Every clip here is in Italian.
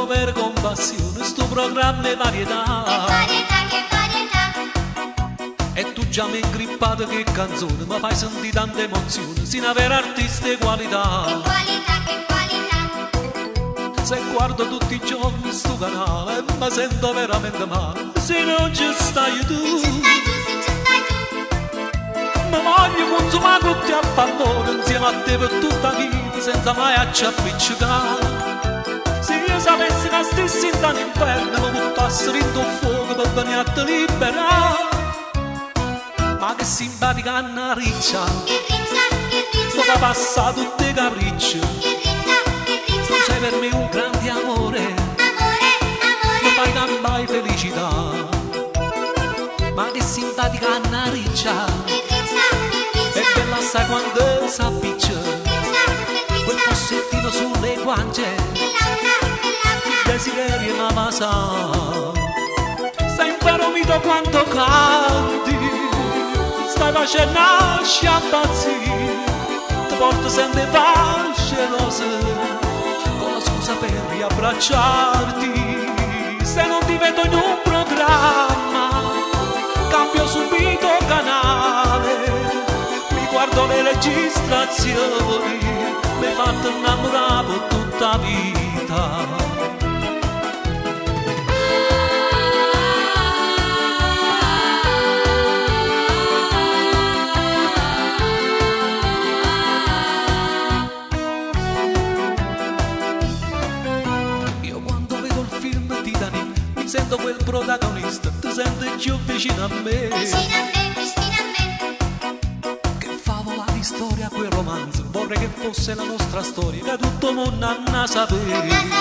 loro per compassione sto programma è varietà. varietà, che varietà. E tu già mi grippato che canzone, ma fai sentire tante emozioni, sin avere artiste qualità. Che qualità, che qualità. Se guardo tutti i giorni sto canale, ma sento veramente male, se non ci stai tu. Se Ma voglio consumare tutti a favore, insieme a te per tutta vita, senza mai acciappicciare sapessi che stessa in tan inferno come un passero in tuo fuoco per venire a te libera ma che simpatica Anna Riccia sto da passa tutte capricce tu sei per me un grande amore mi fai cambiare felicità ma che simpatica Anna Riccia e bella sai quando s'appiccia quel possettino sulle guance desideri e mamma sa sei imparomito quanto canti stai facendo nasce a pazzire ti porto sempre fasce rose con la scusa per riabbracciarti se non ti vedo in un programma cambio subito canale mi guardo le registrazioni mi hai fatto innamorare tutta vita sente più vicino a me. Vicino a me, vicino a me. Che favola di storia quel romanzo, vorrei che fosse la nostra storia, che tutto mondo anna sapere. Anna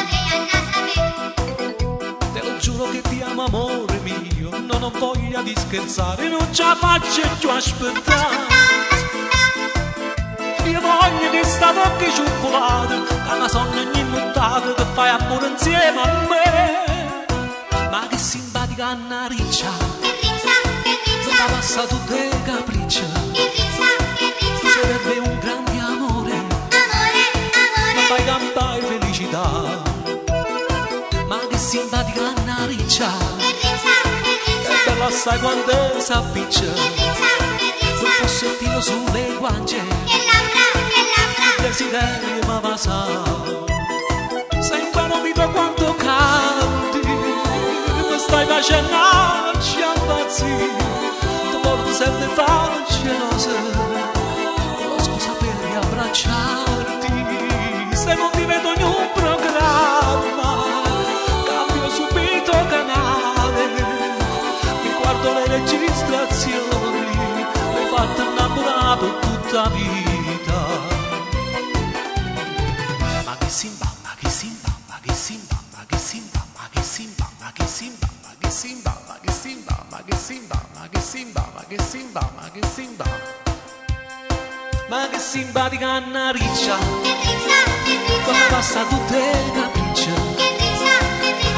sapere, Te lo giuro che ti amo amore mio, non ho voglia di scherzare, non ci faccio più aspettare. Io voglio che sta bocca cioccolata, che la sonno ogni nottata, che fai amore insieme a me. Ma che significa? canna riccia, da passa tutto tutte capriccia, serve un grande amore, amore, fai cantare felicità, ma che simpatica canna riccia, che bella sai quando s'appiccia, un possettino sulle guance, il desiderio ma va sa, sempre non vivo quando cenare ci ammazzi dopo tu serve facce rose la scusa per riabbracciarti se non ti vedo in un programma cambio subito canale mi guardo le registrazioni mi fatto innamorato tutta vita simpatica Anna Riccia Qua passa tutte le camicie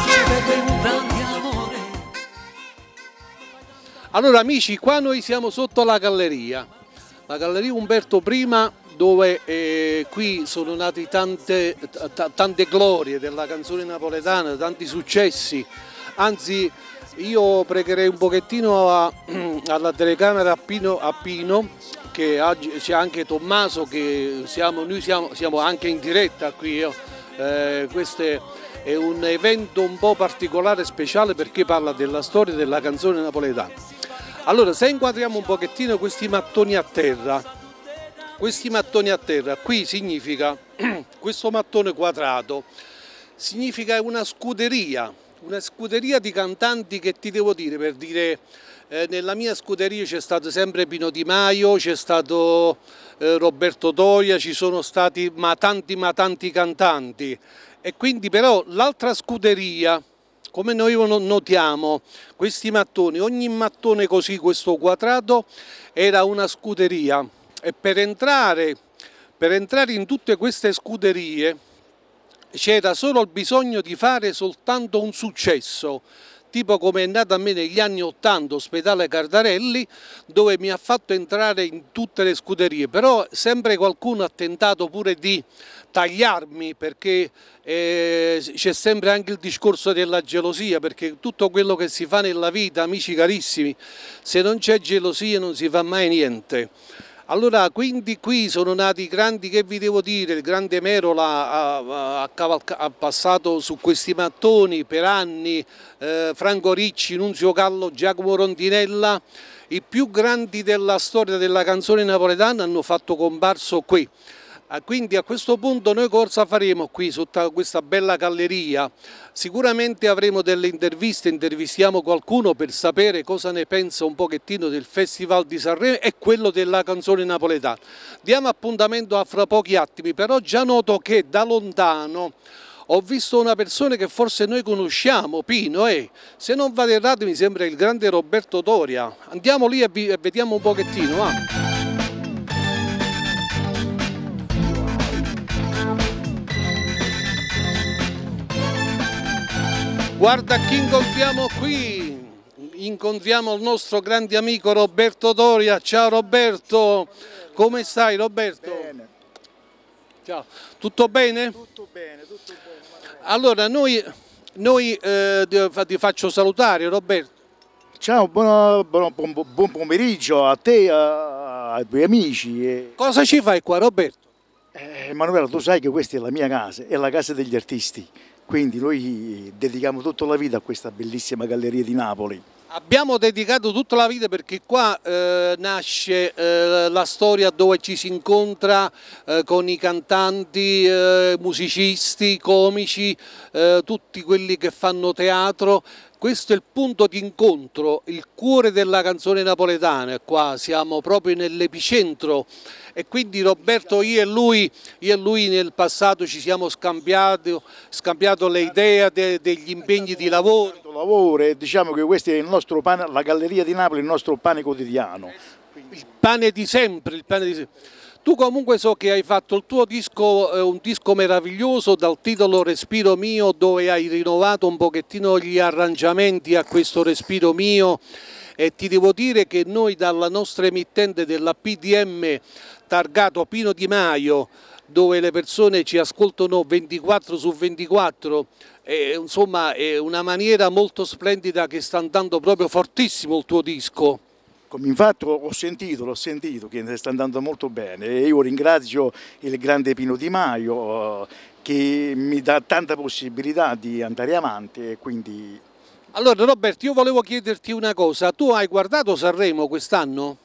Se vede un amore Allora amici, qua noi siamo sotto la galleria La galleria Umberto I dove eh, qui sono nate tante, tante glorie della canzone napoletana, tanti successi, anzi io pregherei un pochettino a, alla telecamera a Pino, a Pino che oggi c'è anche Tommaso che siamo, noi siamo, siamo anche in diretta qui. Eh, queste, è un evento un po' particolare speciale perché parla della storia della canzone napoletana. Allora, se inquadriamo un pochettino questi mattoni a terra, questi mattoni a terra qui significa questo mattone quadrato, significa una scuderia, una scuderia di cantanti che ti devo dire per dire eh, nella mia scuderia c'è stato sempre Pino Di Maio, c'è stato eh, Roberto Doria, ci sono stati ma tanti ma tanti cantanti e quindi però l'altra scuderia come noi notiamo questi mattoni, ogni mattone così questo quadrato era una scuderia e per entrare, per entrare in tutte queste scuderie c'era solo il bisogno di fare soltanto un successo tipo come è andata a me negli anni 80 ospedale Cardarelli dove mi ha fatto entrare in tutte le scuderie, però sempre qualcuno ha tentato pure di tagliarmi perché eh, c'è sempre anche il discorso della gelosia perché tutto quello che si fa nella vita amici carissimi se non c'è gelosia non si fa mai niente allora, quindi qui sono nati i grandi, che vi devo dire, il grande Merola ha, ha, ha passato su questi mattoni per anni, eh, Franco Ricci, Nunzio Gallo, Giacomo Rondinella, i più grandi della storia della canzone napoletana hanno fatto comparso qui. Ah, quindi a questo punto noi cosa faremo qui sotto questa bella galleria? Sicuramente avremo delle interviste, intervistiamo qualcuno per sapere cosa ne pensa un pochettino del Festival di Sanremo e quello della canzone napoletana. Diamo appuntamento a fra pochi attimi, però già noto che da lontano ho visto una persona che forse noi conosciamo, Pino, e eh. se non vado errato mi sembra il grande Roberto Doria. Andiamo lì e vediamo un pochettino. Ah. Guarda chi incontriamo qui, incontriamo il nostro grande amico Roberto Doria. Ciao Roberto, come stai Roberto? Bene. Ciao, tutto bene? Tutto bene, tutto bene. Allora noi, noi eh, ti faccio salutare Roberto. Ciao, buona, buona, buon, pomeriggio a te, a, ai tuoi amici. Cosa ci fai qua Roberto? Eh, Emanuela, tu sai che questa è la mia casa, è la casa degli artisti. Quindi noi dedichiamo tutta la vita a questa bellissima galleria di Napoli. Abbiamo dedicato tutta la vita perché qua eh, nasce eh, la storia dove ci si incontra eh, con i cantanti, eh, musicisti, comici, eh, tutti quelli che fanno teatro questo è il punto di incontro, il cuore della canzone napoletana, qua siamo proprio nell'epicentro e quindi Roberto io e lui, io e lui nel passato ci siamo scambiati scambiato le idee de, degli impegni di lavoro. lavoro e diciamo che questa è il nostro pane, la Galleria di Napoli, il nostro pane quotidiano. Il pane di sempre, il pane di sempre. Tu comunque so che hai fatto il tuo disco, eh, un disco meraviglioso dal titolo Respiro mio dove hai rinnovato un pochettino gli arrangiamenti a questo Respiro mio e ti devo dire che noi dalla nostra emittente della PDM targato Pino Di Maio dove le persone ci ascoltano 24 su 24 e, insomma è una maniera molto splendida che sta andando proprio fortissimo il tuo disco. Ecco, Infatti ho sentito, l'ho sentito che sta andando molto bene e io ringrazio il grande Pino Di Maio eh, che mi dà tanta possibilità di andare avanti e quindi... Allora Robert, io volevo chiederti una cosa, tu hai guardato Sanremo quest'anno?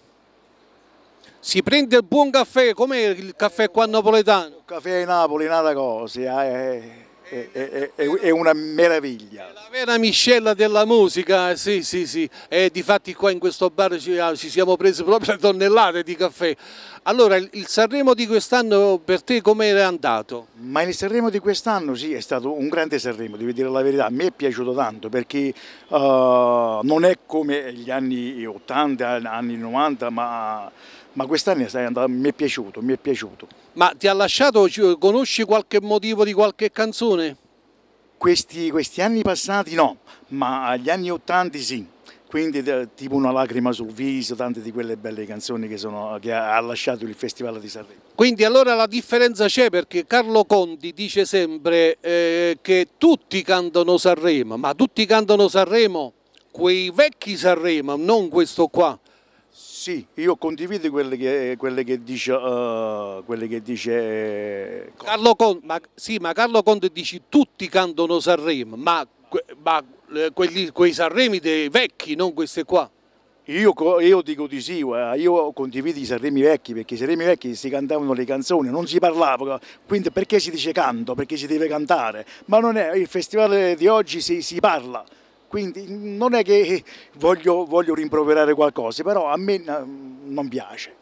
Si prende il buon caffè, com'è il caffè qua napoletano? Il caffè a Napoli è un'altra cosa, eh. eh è, è, è, una meraviglia. La vera miscela della musica, eh, sì, sì, sì. E difatti qua in questo bar ci, ah, ci siamo presi proprio tonnellate di caffè. Allora, il Sanremo di quest'anno per te come era andato? Ma il Sanremo di quest'anno sì, è stato un grande Sanremo, devo dire la verità. A me è piaciuto tanto perché uh, non è come gli anni 80, anni 90, ma ma quest'anno mi è piaciuto, mi è piaciuto. Ma ti ha lasciato, conosci qualche motivo di qualche canzone? Questi, questi anni passati no, ma agli anni Ottanti sì, quindi eh, tipo Una lacrima sul viso, tante di quelle belle canzoni che, sono, che ha lasciato il Festival di Sanremo. Quindi allora la differenza c'è perché Carlo Conti dice sempre eh, che tutti cantano Sanremo, ma tutti cantano Sanremo, quei vecchi Sanremo, non questo qua. Sì, io condivido quelle che, quelle che dice, uh, quelle che dice eh, Carlo Conte. Ma, sì, ma Carlo Conte dice tutti cantano Sanremo, ma, ma eh, quelli, quei Sanremi dei vecchi, non queste qua. Io, io, dico di sì, io condivido i Sanremi vecchi perché i Sanremi vecchi si cantavano le canzoni, non si parlava, quindi perché si dice canto? Perché si deve cantare, ma non è, il festival di oggi si, si parla. Quindi non è che voglio, voglio rimproverare qualcosa, però a me eh, non piace.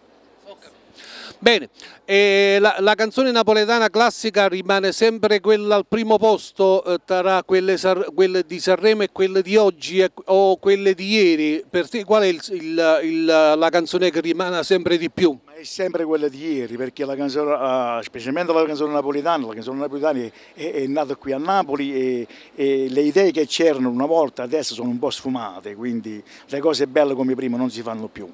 Bene, eh, la, la, canzone napoletana classica rimane sempre quella al primo posto eh, tra quelle, quelle, di Sanremo e quelle di oggi o quelle di ieri. Per te qual è il, il, il, la canzone che rimane sempre di più? È sempre quella di ieri, perché la canzone, eh, specialmente la canzone napoletana, la canzone napoletana è, è, è nata qui a Napoli e, e le idee che c'erano una volta adesso sono un po' sfumate, quindi le cose belle come prima non si fanno più.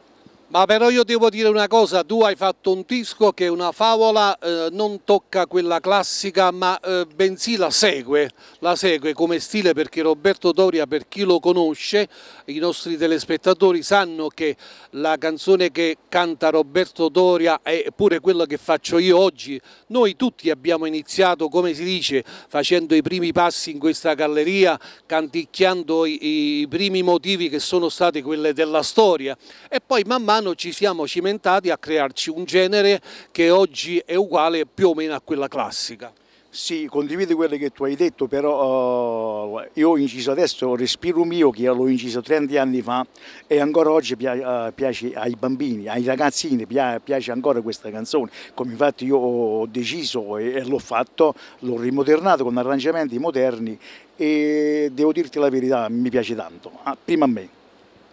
Ma però io devo dire una cosa, tu hai fatto un disco che è una favola, eh, non tocca quella classica, ma eh, bensì la segue, la segue come stile perché Roberto Doria, per chi lo conosce, i nostri telespettatori sanno che la canzone che canta Roberto Doria è pure quella che faccio io oggi. Noi tutti abbiamo iniziato, come si dice, facendo i primi passi in questa galleria, canticchiando i, i primi motivi che sono stati quelli della storia e poi man mano mano ci siamo cimentati a crearci un genere che oggi è uguale più o meno a quella classica. Sì, condivido quello che tu hai detto, però uh, io ho inciso adesso Respiro mio, che l'ho inciso 30 anni fa e ancora oggi eh, piace ai bambini, ai ragazzini, piace ancora questa canzone, come infatti io ho deciso e l'ho fatto, l'ho rimodernato con arrangiamenti moderni e devo dirti la verità, mi piace tanto, prima a me.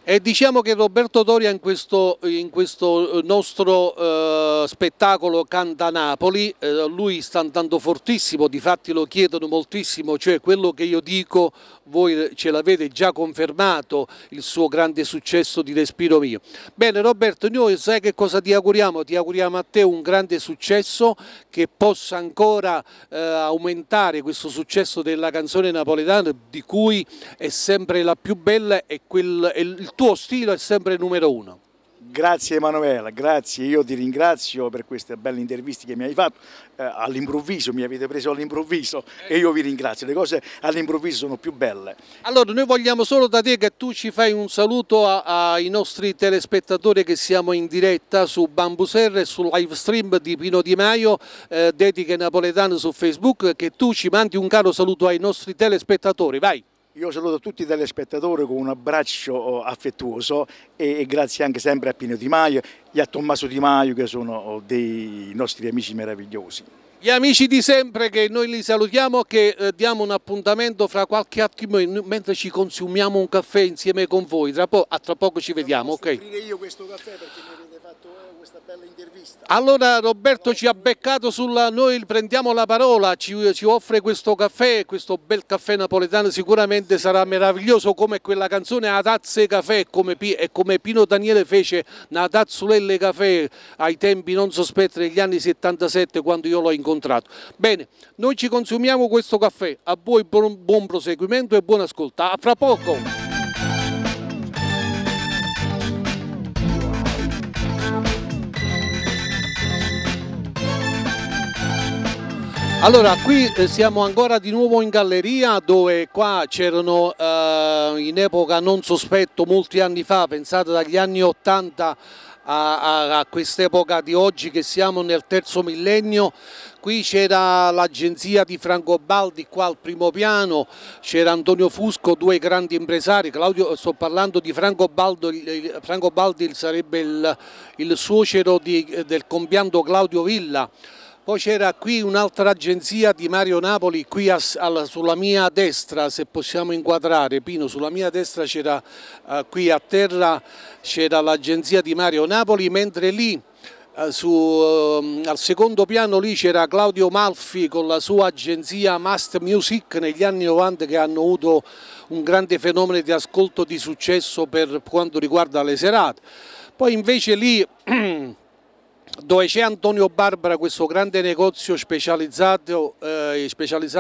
E diciamo che Roberto Doria in questo, in questo eh, nostro eh, spettacolo Canta Napoli, eh, lui sta andando fortissimo, difatti lo chiedono moltissimo, cioè quello che io dico voi ce l'avete già confermato il suo grande successo di Respiro Mio. Bene Roberto, noi sai che cosa ti auguriamo? Ti auguriamo a te un grande successo che possa ancora eh, aumentare questo successo della canzone napoletana di cui è sempre la più bella e, quel, il tuo stile è sempre numero uno. Grazie Emanuela, grazie, io ti ringrazio per queste belle interviste che mi hai fatto eh, all'improvviso, mi avete preso all'improvviso e io vi ringrazio, le cose all'improvviso sono più belle. Allora noi vogliamo solo da te che tu ci fai un saluto ai nostri telespettatori che siamo in diretta su Bambusera e sul live stream di Pino Di Maio, eh, dediche napoletane su Facebook, che tu ci mandi un caro saluto ai nostri telespettatori, vai! Io saluto tutti i telespettatori con un abbraccio oh, affettuoso e grazie anche sempre a Pino Di Maio e a Tommaso Di Maio che sono oh, dei nostri amici meravigliosi. Gli amici di sempre che noi li salutiamo, che eh, diamo un appuntamento fra qualche attimo mentre ci consumiamo un caffè insieme con voi. Tra po a tra poco ci vediamo, ok? Io questo caffè perché questa bella intervista. Allora Roberto ci ha beccato sulla, noi prendiamo la parola, ci, ci, offre questo caffè, questo bel caffè napoletano sicuramente sarà meraviglioso come quella canzone Adazze Caffè come, e come Pino Daniele fece Natazzulelle Caffè ai tempi non sospetti degli anni 77 quando io l'ho incontrato. Bene, noi ci consumiamo questo caffè, a voi buon, buon proseguimento e buon ascolto. A fra poco! Allora, qui eh, siamo ancora di nuovo in galleria dove qua c'erano eh, in epoca non sospetto molti anni fa, pensate dagli anni 80 a, a, a quest'epoca di oggi che siamo nel terzo millennio, qui c'era l'agenzia di Franco Baldi qua al primo piano, c'era Antonio Fusco, due grandi impresari, Claudio, sto parlando di Franco, Baldi, Franco Baldi, sarebbe il, il suocero di, del compianto Claudio Villa, poi c'era qui un'altra agenzia di Mario Napoli, qui a, alla, sulla mia destra, se possiamo inquadrare, Pino, sulla mia destra c'era eh, qui a terra c'era l'agenzia di Mario Napoli, mentre lì eh, su, eh, al secondo piano lì c'era Claudio Malfi con la sua agenzia Must Music negli anni 90 che hanno avuto un grande fenomeno di ascolto di successo per quanto riguarda le serate. Poi invece lì dove c'è Antonio Barbara, questo grande negozio specializzato, eh,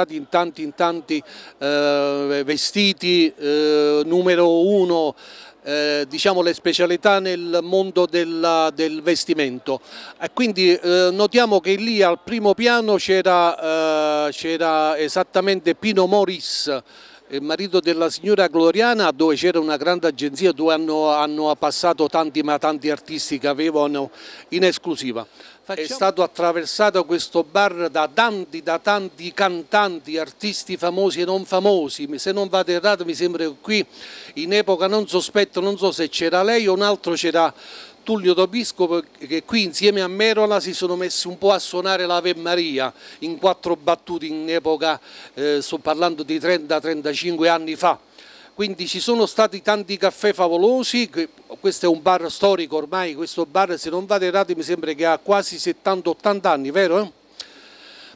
in tanti, in tanti eh, vestiti, eh, numero uno, eh, diciamo le specialità nel mondo della, del vestimento. E quindi eh, notiamo che lì al primo piano c'era eh, esattamente Pino Moris, il marito della signora Gloriana dove c'era una grande agenzia dove hanno, hanno passato tanti ma tanti artisti che avevano in esclusiva. Facciamo... È stato attraversato questo bar da tanti, da tanti cantanti, artisti famosi e non famosi. Se non vado errato mi sembra che qui in epoca non sospetto, non so se c'era lei o un altro c'era Tullio Tobisco che qui insieme a Merola si sono messi un po' a suonare l'Ave Maria in quattro battute in epoca, eh, sto parlando di 30-35 anni fa. Quindi ci sono stati tanti caffè favolosi, questo è un bar storico ormai, questo bar se non vado errato mi sembra che ha quasi 70-80 anni, vero? Eh?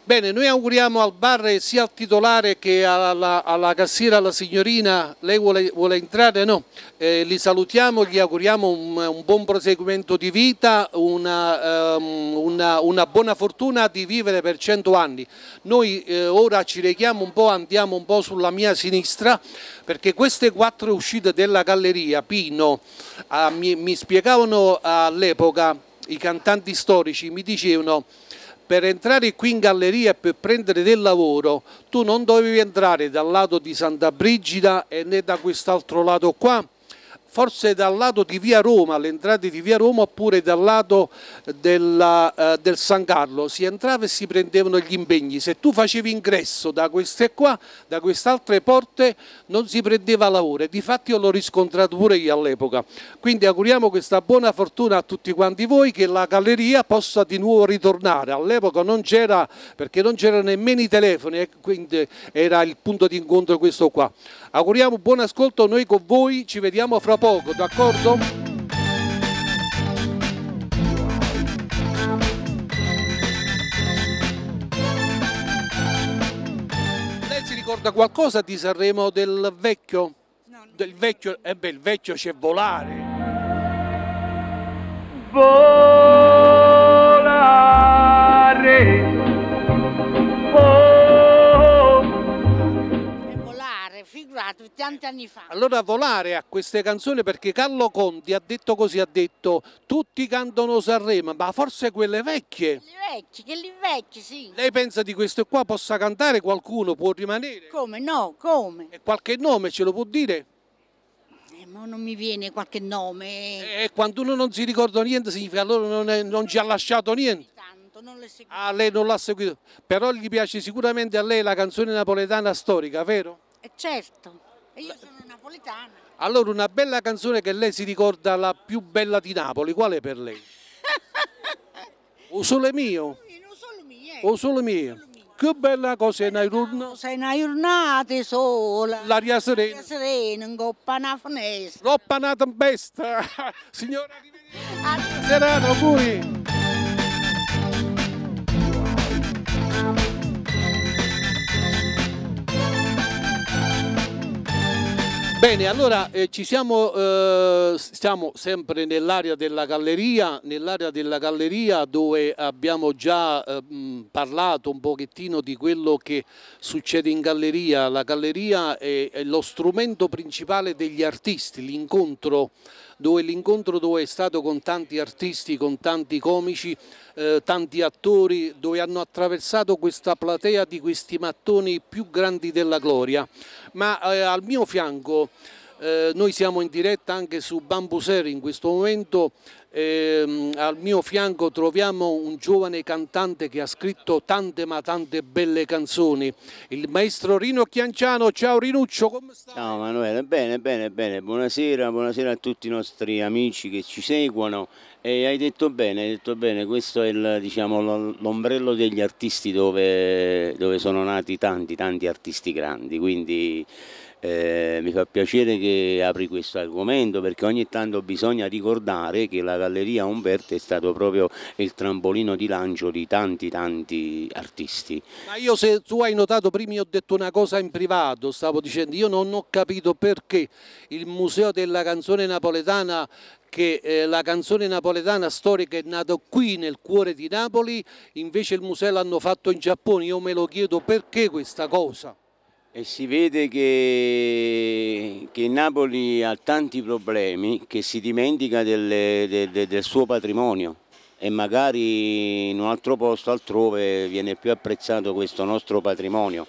Bene, noi auguriamo al bar sia al titolare che alla, alla cassiera, alla signorina, lei vuole, vuole entrare? No, eh, li salutiamo, gli auguriamo un, un buon proseguimento di vita, una, um, una, una, buona fortuna di vivere per 100 anni. Noi eh, ora ci reghiamo un po', andiamo un po' sulla mia sinistra perché queste quattro uscite della galleria Pino eh, mi, mi spiegavano all'epoca i cantanti storici, mi dicevano per entrare qui in galleria e per prendere del lavoro tu non dovevi entrare dal lato di Santa Brigida e né da quest'altro lato qua forse dal lato di via Roma, all'entrata di via Roma oppure dal lato eh, della, eh, del San Carlo, si entrava e si prendevano gli impegni, se tu facevi ingresso da queste qua, da queste altre porte non si prendeva lavoro e difatti io l'ho riscontrato pure io all'epoca, quindi auguriamo questa buona fortuna a tutti quanti voi che la galleria possa di nuovo ritornare, all'epoca non c'era perché non c'erano nemmeno i telefoni eh, quindi era il punto di incontro questo qua, auguriamo buon ascolto noi con voi, ci vediamo fra poco, d'accordo? Lei si ricorda qualcosa di Sanremo del vecchio? No, del vecchio, eh beh, il vecchio c'è volare. Volare. passato, tanti anni fa. Allora volare a queste canzoni perché Carlo Conti ha detto così, ha detto tutti cantano Sanremo, ma forse quelle vecchie. Quelle vecchie, quelle vecchie, sì. Lei pensa di queste qua possa cantare qualcuno, può rimanere? Come no, come? E qualche nome ce lo può dire? Eh, ma non mi viene qualche nome. E eh, quando uno non si ricorda niente significa allora non, è, non ci ha lasciato niente. Ah, lei non l'ha seguito. Però gli piace sicuramente a lei la canzone napoletana storica, vero? Eh, certo, e io sono napoletana. Allora una bella canzone che lei si ricorda la più bella di Napoli, qual è per lei? o sole mio? O sole mio. O sole mio. Che bella cosa è una Sei una giornata sola. L'aria serena. L'aria serena, in coppa una finestra. Coppa una tempesta. Signora, arrivederci. serata, auguri. Bene, allora eh, ci siamo, eh, stiamo sempre nell'area della galleria, nell'area della galleria dove abbiamo già eh, parlato un pochettino di quello che succede in galleria. La galleria è, è lo strumento principale degli artisti, l'incontro dove l'incontro dove è stato con tanti artisti, con tanti comici, eh, tanti attori, dove hanno attraversato questa platea di questi mattoni più grandi della gloria. Ma eh, al mio fianco eh, noi siamo in diretta anche su Bambuser in questo momento, eh, al mio fianco troviamo un giovane cantante che ha scritto tante ma tante belle canzoni, il maestro Rino Chianciano. Ciao Rinuccio, come stai? Ciao Manuele, bene, bene, bene, buonasera, buonasera a tutti i nostri amici che ci seguono e hai detto bene, hai detto bene, questo è diciamo, l'ombrello diciamo, degli artisti dove, dove sono nati tanti, tanti artisti grandi, quindi eh, mi fa piacere che apri questo argomento perché ogni tanto bisogna ricordare che la Galleria Umberto è stato proprio il trampolino di lancio di tanti tanti artisti. Ma io se tu hai notato prima io ho detto una cosa in privato, stavo dicendo io non ho capito perché il Museo della Canzone Napoletana che eh, la canzone napoletana storica è nata qui nel cuore di Napoli, invece il museo l'hanno fatto in Giappone, io me lo chiedo perché questa cosa. E si vede che, che Napoli ha tanti problemi, che si dimentica del, del, del suo patrimonio e magari in un altro posto, altrove, viene più apprezzato questo nostro patrimonio.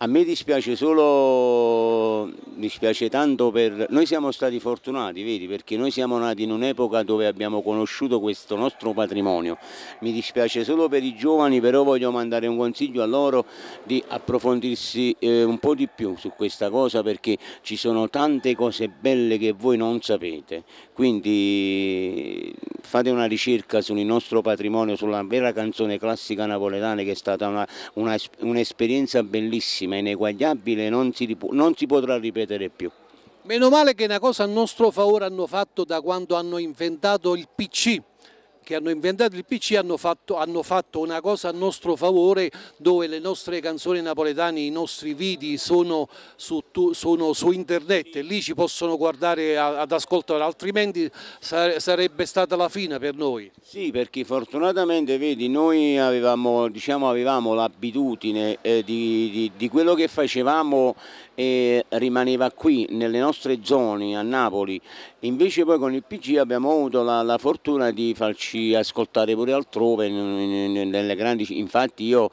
A me dispiace solo, dispiace tanto per... Noi siamo stati fortunati, vedi, perché noi siamo nati in un'epoca dove abbiamo conosciuto questo nostro patrimonio. Mi dispiace solo per i giovani, però voglio mandare un consiglio a loro di approfondirsi eh, un po' di più su questa cosa perché ci sono tante cose belle che voi non sapete. Quindi fate una ricerca sul nostro patrimonio, sulla vera canzone classica napoletana che è stata un'esperienza un bellissima bellissima, ineguagliabile, non si, non si potrà ripetere più. Meno male che una cosa a nostro favore hanno fatto da quando hanno inventato il PC, che hanno inventato il PC hanno fatto, hanno fatto, una cosa a nostro favore dove le nostre canzoni napoletane, i nostri video sono su, sono su internet e lì ci possono guardare a, ad ascoltare, altrimenti sarebbe stata la fine per noi. Sì, perché fortunatamente vedi, noi avevamo, diciamo, avevamo l'abitudine eh, di, di, di quello che facevamo e rimaneva qui nelle nostre zone a Napoli. Invece poi con il PG abbiamo avuto la, la fortuna di farci ascoltare pure altrove, nelle in, grandi, infatti io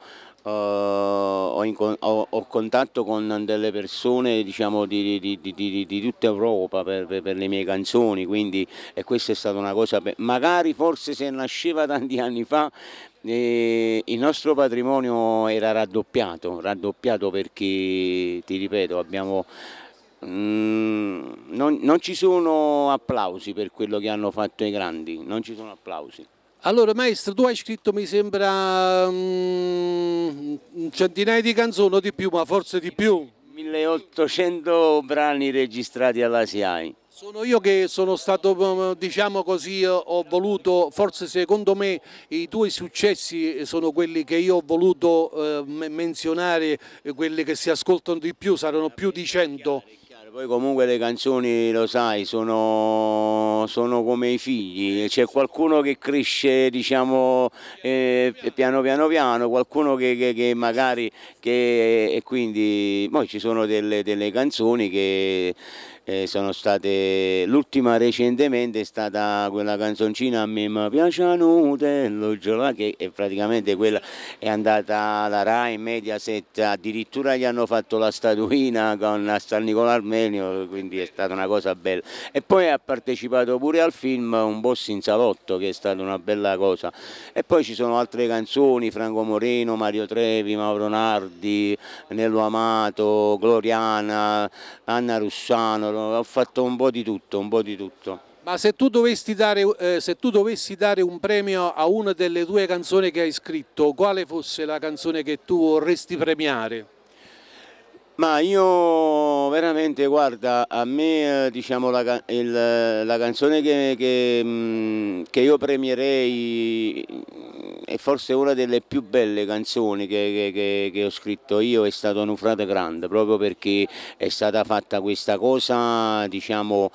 Uh, ho, in, ho, ho, contatto con delle persone diciamo, di, di, di, di, tutta Europa per, per, per, le mie canzoni, quindi e questa è stata una cosa, magari forse se nasceva tanti anni fa e il nostro patrimonio era raddoppiato, raddoppiato perché, ti ripeto, abbiamo Mm, non, non, ci sono applausi per quello che hanno fatto i grandi, non ci sono applausi. Allora maestro, tu hai scritto mi sembra um, centinaia di canzoni o di più, ma forse di più. 1800 brani registrati alla SIAI. Sono io che sono stato, mm, mm, diciamo così, eh, ho voluto, forse secondo me i tuoi successi eh, sono quelli che io ho voluto eh, menzionare, eh, quelli che si ascoltano di più, saranno più di cento. Poi comunque le canzoni, lo sai, sono, sono come i figli, c'è qualcuno che cresce diciamo, eh, piano piano piano, qualcuno che, che, che magari, che, e quindi poi ci sono delle, delle canzoni che eh, sono state l'ultima recentemente è stata quella canzoncina a me mi piace Nutello Giolà che è praticamente quella è andata alla Rai Mediaset addirittura gli hanno fatto la statuina con San Nicola Armenio quindi è stata una cosa bella e poi ha partecipato pure al film Un boss in salotto che è stata una bella cosa e poi ci sono altre canzoni Franco Moreno, Mario Trevi, Mauro Nardi Nello Amato, Gloriana Anna Russano ho fatto un po' di tutto, un po' di tutto. Ma se tu, dare, eh, se tu dovessi dare un premio a una delle due canzoni che hai scritto, quale fosse la canzone che tu vorresti premiare? Ma io veramente, guarda, a me eh, diciamo, la, il, la canzone che, che, mm, che, io premierei e forse una delle più belle canzoni che, che, che, ho scritto io è stato Nufrate Grande, proprio perché è stata fatta questa cosa, diciamo,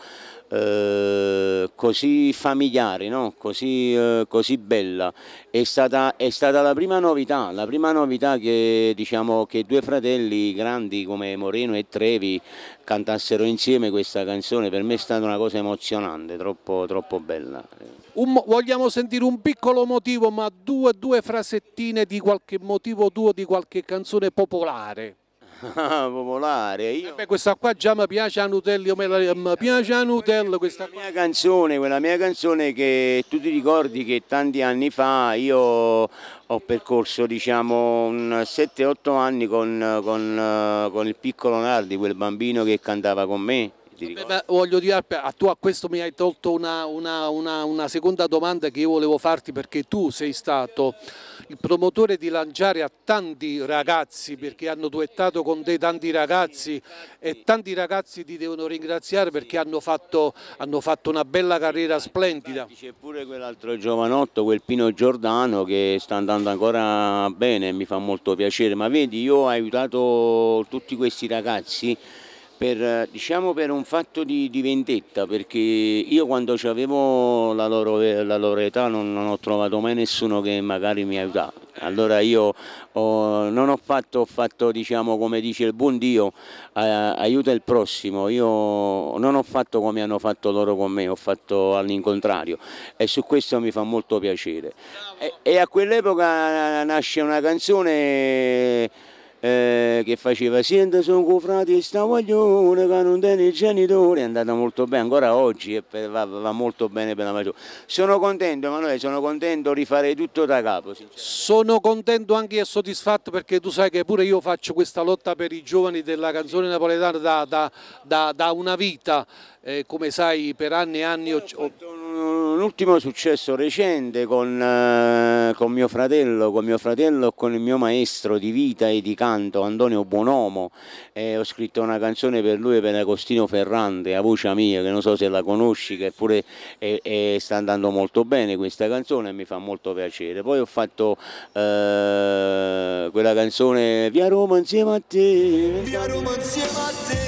eh, così familiare, no? così, eh, così, bella. È stata, è stata la prima novità, la prima novità che, diciamo, che due fratelli grandi come Moreno e Trevi cantassero insieme questa canzone, per me è stata una cosa emozionante, troppo, troppo bella. Un, vogliamo sentire un piccolo motivo, ma due, due frasettine di qualche motivo tuo, di qualche canzone popolare. Ah, popolare. Io... beh, questa qua già mi piace a Nutello, me la mi piace a Nutello. Questa qua. mia canzone, quella mia canzone che tu ti ricordi che tanti anni fa io ho percorso diciamo 7-8 anni con, con, con il piccolo Nardi, quel bambino che cantava con me. Vabbè, voglio dire, a, tu, a questo mi hai tolto una, una, una, una seconda domanda che io volevo farti perché tu sei stato il promotore di lanciare a tanti ragazzi perché hanno duettato con te tanti ragazzi e tanti ragazzi ti devono ringraziare perché hanno fatto, hanno fatto una bella carriera splendida. C'è pure quell'altro giovanotto, quel Pino Giordano che sta andando ancora bene, mi fa molto piacere, ma vedi io ho aiutato tutti questi ragazzi per, diciamo per un fatto di, di, vendetta, perché io quando avevo la loro, la loro età non, non, ho trovato mai nessuno che magari mi aiutava. Allora io ho, non ho fatto, ho fatto diciamo, come dice il buon Dio, eh, aiuta il prossimo, io non ho fatto come hanno fatto loro con me, ho fatto all'incontrario e su questo mi fa molto piacere. E, e a quell'epoca nasce una canzone eh, che faceva Senta sono confrati sta guaglione che non tiene i genitori è andata molto bene ancora oggi eh, va, va, molto bene per la maggior sono contento Emanuele sono contento rifare tutto da capo sono contento anche e soddisfatto perché tu sai che pure io faccio questa lotta per i giovani della canzone napoletana da, da, da, da una vita eh, come sai per anni e anni ho, ho un ultimo successo recente con, eh, con, mio fratello, con mio fratello e con il mio maestro di vita e di canto Antonio Buonomo. Eh, ho scritto una canzone per lui e per Agostino Ferrante, a voce mia, che non so se la conosci, che pure è, è, sta andando molto bene questa canzone e mi fa molto piacere. Poi ho fatto eh, quella canzone Via Roma insieme a te. Via Roma insieme a te,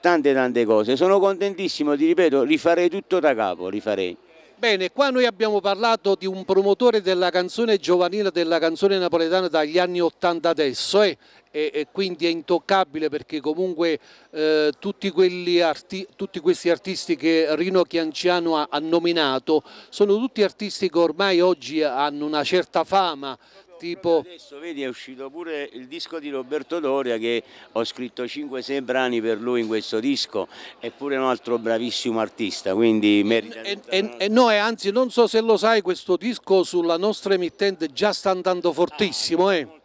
tante tante cose. Sono contentissimo, ti ripeto, rifarei tutto da capo, rifarei. Bene, qua noi abbiamo parlato di un promotore della canzone giovanile, della canzone napoletana dagli anni 80 adesso eh? e, e, quindi è intoccabile perché comunque eh, tutti, arti, tutti, questi artisti che Rino Chianciano ha, ha nominato sono tutti artisti che ormai oggi hanno una certa fama, tipo... Adesso vedi è uscito pure il disco di Roberto Doria che ho scritto 5-6 brani per lui in questo disco, eppure un altro bravissimo artista, quindi merita... E, e, e no, e anzi non so se lo sai, questo disco sulla nostra emittente già sta andando fortissimo, ah, eh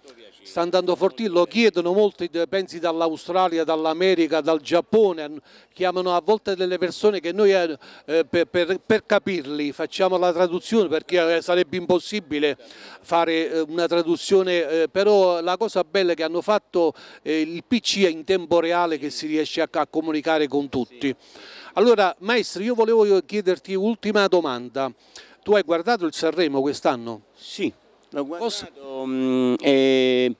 sta andando fortissimo, lo chiedono molti, pensi dall'Australia, dall'America, dal Giappone, chiamano a volte delle persone che noi eh, eh, per, per, per, capirli facciamo la traduzione perché eh, sarebbe impossibile fare eh, una traduzione, eh, però la cosa bella è che hanno fatto eh, il PC è in tempo reale che si riesce a, a comunicare con tutti. Allora maestro io volevo chiederti ultima domanda, tu hai guardato il Sanremo quest'anno? Sì. L'ho guardato mh, mm, e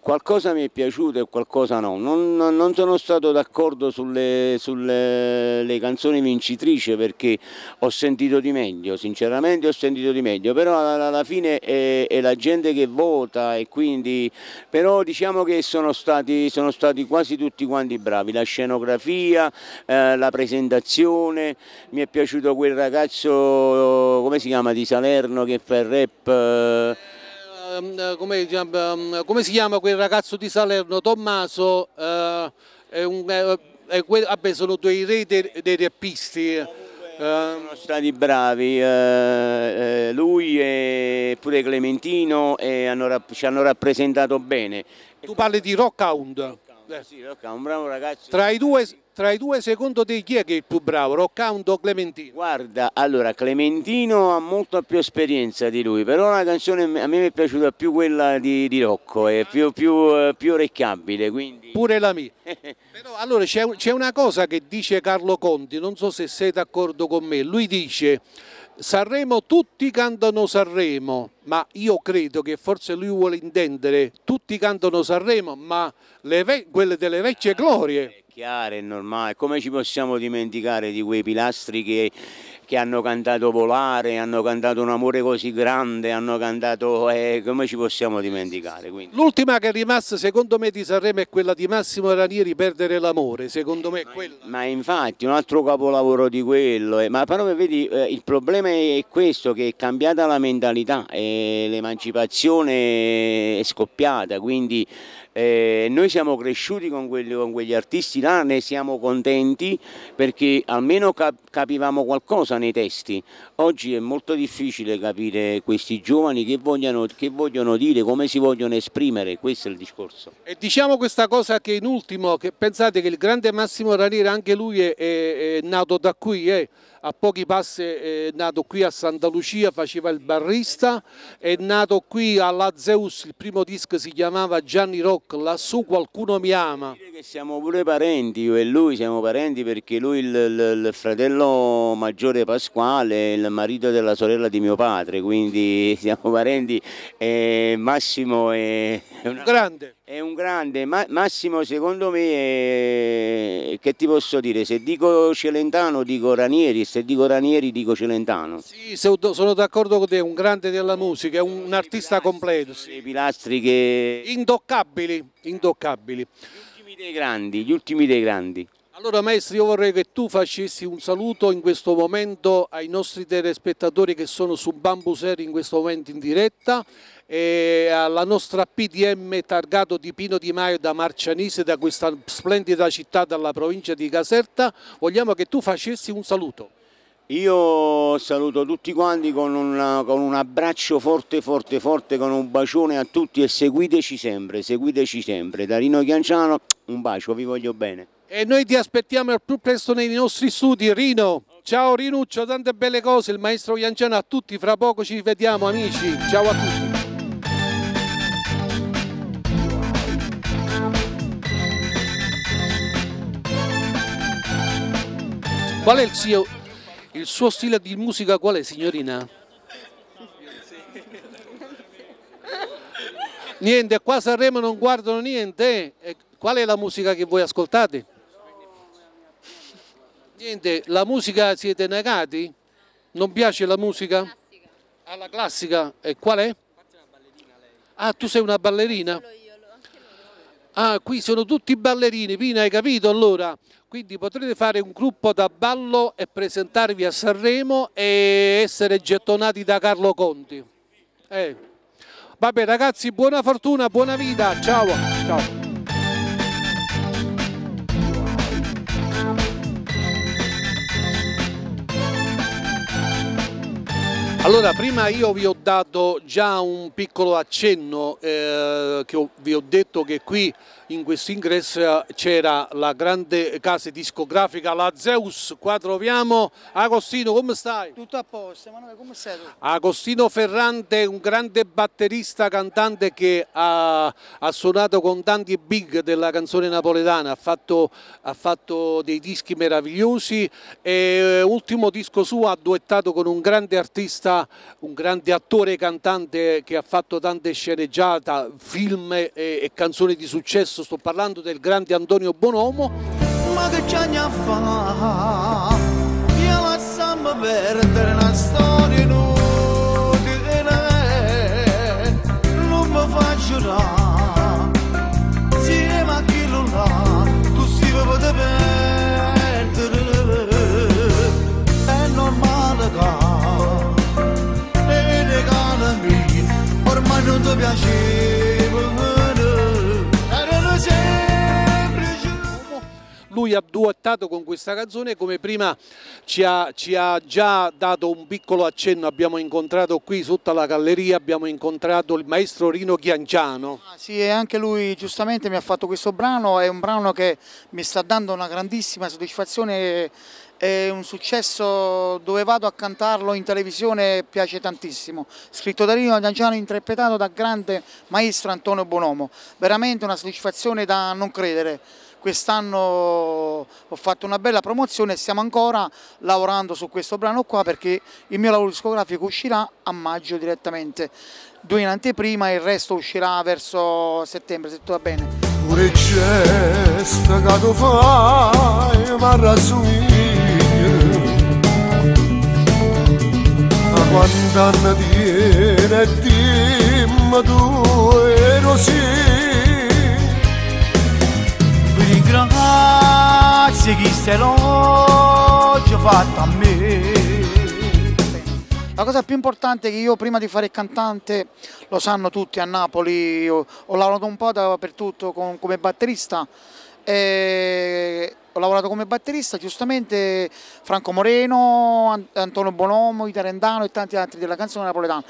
qualcosa mi è piaciuto e qualcosa no. Non, non sono stato d'accordo sulle, sulle canzoni vincitrici perché ho sentito di meglio, sinceramente ho sentito di meglio, però alla, fine è, è la gente che vota e quindi, però diciamo che sono stati, sono stati quasi tutti quanti bravi, la scenografia, eh, la presentazione, mi è piaciuto quel ragazzo, come si chiama, di Salerno che fa il rap. Eh, Ehm, come, ehm, come, si chiama quel ragazzo di Salerno, Tommaso, eh, è un, eh, è, vabbè, sono due re dei, dei reppisti. Eh. Ehm. Sono stati bravi, lui e pure Clementino e hanno, ci hanno rappresentato bene. Tu parli di Rockhound? Sì, Rockhound, un bravo ragazzo. Tra i due tra i due secondo te chi è che è il più bravo, Roccaunt o Clementino? Guarda, allora Clementino ha molto più esperienza di lui, però la canzone a me mi è piaciuta più quella di, di Rocco, è più, più, più orecchiabile. Quindi... Pure la mia. però allora c'è una cosa che dice Carlo Conti, non so se sei d'accordo con me, lui dice Sanremo tutti cantano Sanremo ma io credo che forse lui vuole intendere tutti cantano Sanremo ma quelle delle vecchie ah, glorie chiaro, è normale. Come ci possiamo dimenticare di quei pilastri che, che, hanno cantato Volare, hanno cantato Un amore così grande, hanno cantato... Eh, come ci possiamo dimenticare? L'ultima che è rimasta secondo me di Sanremo è quella di Massimo Ranieri, Perdere l'amore, secondo me è quella. Ma infatti un altro capolavoro di quello. Eh. Ma però vedi, eh, il problema è questo, che è cambiata la mentalità. Eh l'emancipazione è scoppiata, quindi eh, noi siamo cresciuti con, quelli, con, quegli artisti là, ne siamo contenti perché almeno cap capivamo qualcosa nei testi. Oggi è molto difficile capire questi giovani che vogliono, che vogliono dire, come si vogliono esprimere, questo è il discorso. E diciamo questa cosa che in ultimo, che pensate che il grande Massimo Ranieri anche lui è, è, è nato da qui, eh? a pochi passi eh, è nato qui a Santa Lucia, faceva il barrista, è nato qui alla Zeus, il primo disco si chiamava Gianni Rock, lassù qualcuno mi ama. siamo pure parenti, io e lui siamo parenti perché lui il, il, il fratello maggiore Pasquale il marito della sorella di mio padre, quindi siamo parenti e eh, Massimo è... Una... Grande! È un grande, ma Massimo secondo me, è... che ti posso dire, se dico Celentano dico Ranieri, se dico Ranieri dico Celentano. Sì, sono d'accordo con te, è un grande della musica, è un artista completo. Sì. pilastri che... Indoccabili, indoccabili. Gli ultimi dei grandi, gli ultimi dei grandi. Allora maestro io vorrei che tu facessi un saluto in questo momento ai nostri telespettatori che sono su Bambuser in questo momento in diretta e alla nostra PDM targato di Pino Di Maio da Marcianise, da questa splendida città, della provincia di Caserta, vogliamo che tu facessi un saluto. Io saluto tutti quanti con, una, con, un abbraccio forte, forte, forte, con un bacione a tutti e seguiteci sempre, seguiteci sempre. Da Rino Chianciano, un bacio, vi voglio bene. E noi ti aspettiamo al più presto nei nostri studi, Rino. Ciao Rinuccio, tante belle cose, il maestro Chianciano a tutti, fra poco ci vediamo amici, ciao a tutti. Qual è il suo, il suo stile di musica? Qual è, signorina? Niente, qua a Sanremo non guardano niente. Eh. E qual è la musica che voi ascoltate? Niente, la musica siete negati? Non piace la musica? Alla ah, classica? E qual è? Ah, tu sei una ballerina? Ah, qui sono tutti ballerini, Pina, hai capito allora? quindi potrete fare un gruppo da ballo e presentarvi a Sanremo e essere gettonati da Carlo Conti. Eh. Vabbè ragazzi, buona fortuna, buona vita, ciao! ciao. Allora, prima io vi ho dato già un piccolo accenno, eh, che ho, vi ho detto che qui in questo ingresso c'era la grande casa discografica la Zeus, qua troviamo Agostino, come stai? Tutto a posto, Emanuele, come stai? Tu? Agostino Ferrante, un grande batterista cantante che ha, ha, suonato con tanti big della canzone napoletana, ha fatto, ha fatto dei dischi meravigliosi e eh, ultimo disco suo ha duettato con un grande artista, un grande attore cantante che ha fatto tante sceneggiate, film e, e canzoni di successo Adesso sto parlando del grande Antonio Bonomo. Ma che c'è a fa? Io la samba perdere una storia inutile. Non mi faccio là. Si è ma chi lo là, tu si vuoi vede perdere. È normale che. E ne cala mi, ormai non ti piace. lui ha duettato con questa canzone come prima ci ha, ci ha già dato un piccolo accenno abbiamo incontrato qui sotto la galleria abbiamo incontrato il maestro Rino Chianciano ah, sì e anche lui giustamente mi ha fatto questo brano è un brano che mi sta dando una grandissima soddisfazione è un successo dove vado a cantarlo in televisione piace tantissimo scritto da Rino D'Angiano interpretato da grande maestro Antonio Bonomo veramente una soddisfazione da non credere quest'anno ho fatto una bella promozione e stiamo ancora lavorando su questo brano qua perché il mio lavoro discografico uscirà a maggio direttamente, due in anteprima e il resto uscirà verso settembre se tutto va bene. Pure gesta che tu fai, ma a quant'anni tiene e dimmi tu ero sì grazie chi se l'oggi fatto a me. La cosa più importante che io prima di fare il cantante, lo sanno tutti a Napoli, ho, ho lavorato un po' dappertutto con, come batterista, e eh, ho lavorato come batterista giustamente Franco Moreno, Antonio Bonomo, Itarendano e tanti altri della canzone napoletana.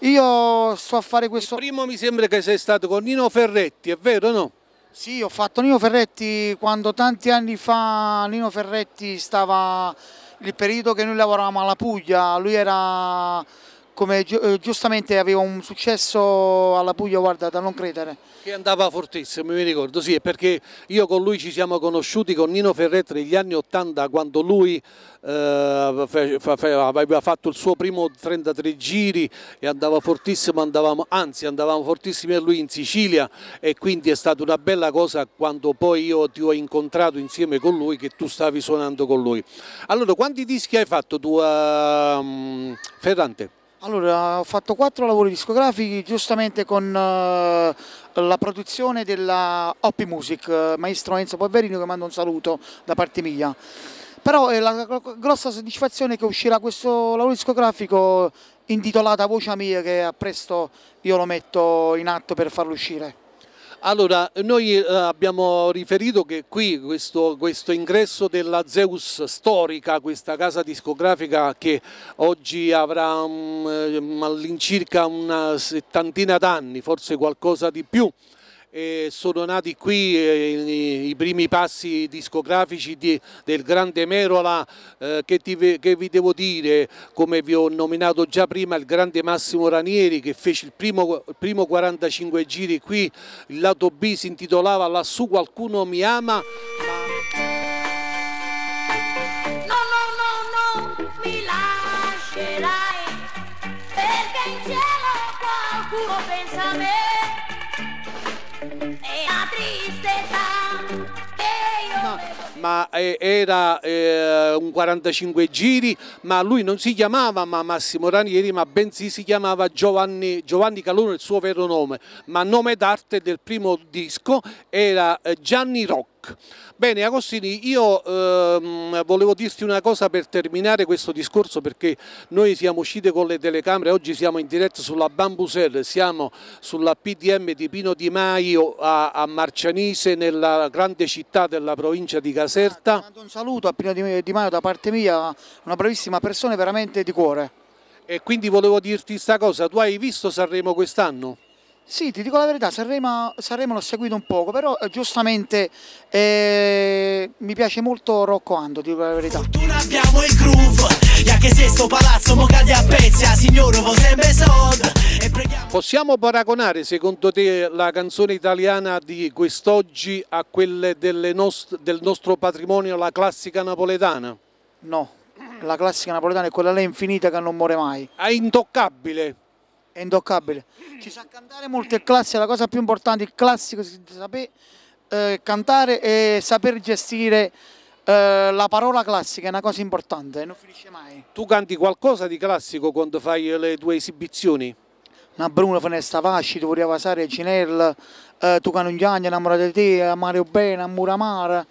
Io sto a fare questo... Il primo mi sembra che sei stato con Nino Ferretti, è vero o no? Sì, ho fatto Nino Ferretti quando tanti anni fa Nino Ferretti stava il periodo che noi lavoravamo alla Puglia, lui era come gi eh, giustamente aveva un successo alla Puglia guarda da non credere che andava fortissimo mi ricordo sì perché io con lui ci siamo conosciuti con Nino Ferretti negli anni 80 quando lui eh, aveva fatto il suo primo 33 giri e andava fortissimo andavamo, anzi andavamo fortissimi a lui in Sicilia e quindi è stata una bella cosa quando poi io ti ho incontrato insieme con lui che tu stavi suonando con lui allora quanti dischi hai fatto tu a ehm, Ferrante? Allora, ho fatto quattro lavori discografici giustamente con uh, la produzione della Oppi Music, maestro Enzo Poverino che manda un saluto da parte mia. Però è la, grossa soddisfazione che uscirà questo lavoro discografico intitolato Voce mia che a presto io lo metto in atto per farlo uscire. Allora, noi eh, abbiamo riferito che qui questo, questo, ingresso della Zeus storica, questa casa discografica che oggi avrà um, all'incirca una settantina d'anni, forse qualcosa di più, e sono nati qui eh, i primi passi discografici di, del grande Merola eh, che, ti, che, vi devo dire come vi ho nominato già prima il grande Massimo Ranieri che fece il primo, il primo 45 giri qui il lato B si intitolava Lassù qualcuno mi ama No, no, no, no, mi lascerai perché in qualcuno pensa a me ma eh, era eh, un 45 giri, ma lui non si chiamava Massimo Ranieri, ma bensì si chiamava Giovanni, Giovanni Calone, il suo vero nome, ma nome d'arte del primo disco era eh, Gianni Rocco rock. Bene Agostini, io ehm, volevo dirti una cosa per terminare questo discorso perché noi siamo usciti con le telecamere, oggi siamo in diretta sulla Bambuser, siamo sulla PDM di Pino Di Maio a, a Marcianise nella grande città della provincia di Caserta. Mando un saluto a Pino Di Maio da parte mia, una bravissima persona veramente di cuore. E quindi volevo dirti questa cosa, tu hai visto Sanremo quest'anno? Sì, ti dico la verità, Sanremo, Sanremo l'ho seguito un poco, però eh, giustamente eh, mi piace molto Rocco Ando, ti dico la verità. Fortuna abbiamo il groove, e anche se sto palazzo mo cade a pezzi, a ah, signore vo sempre sod. Possiamo paragonare secondo te la canzone italiana di quest'oggi a quelle nost del nostro patrimonio, la classica napoletana? No, la classica napoletana è quella là infinita che non muore mai. È intoccabile? è intoccabile. Ci sa cantare molto è classico, la cosa più importante, il classico, sapere eh, cantare e saper gestire eh, la parola classica, è una cosa importante, non finisce mai. Tu canti qualcosa di classico quando fai le tue esibizioni? Una Bruno, Fenesta Vasci, Turia Vasare, Cinel, eh, Tucano Indiagna, Innamorata di te, Mario Bena, Muramara,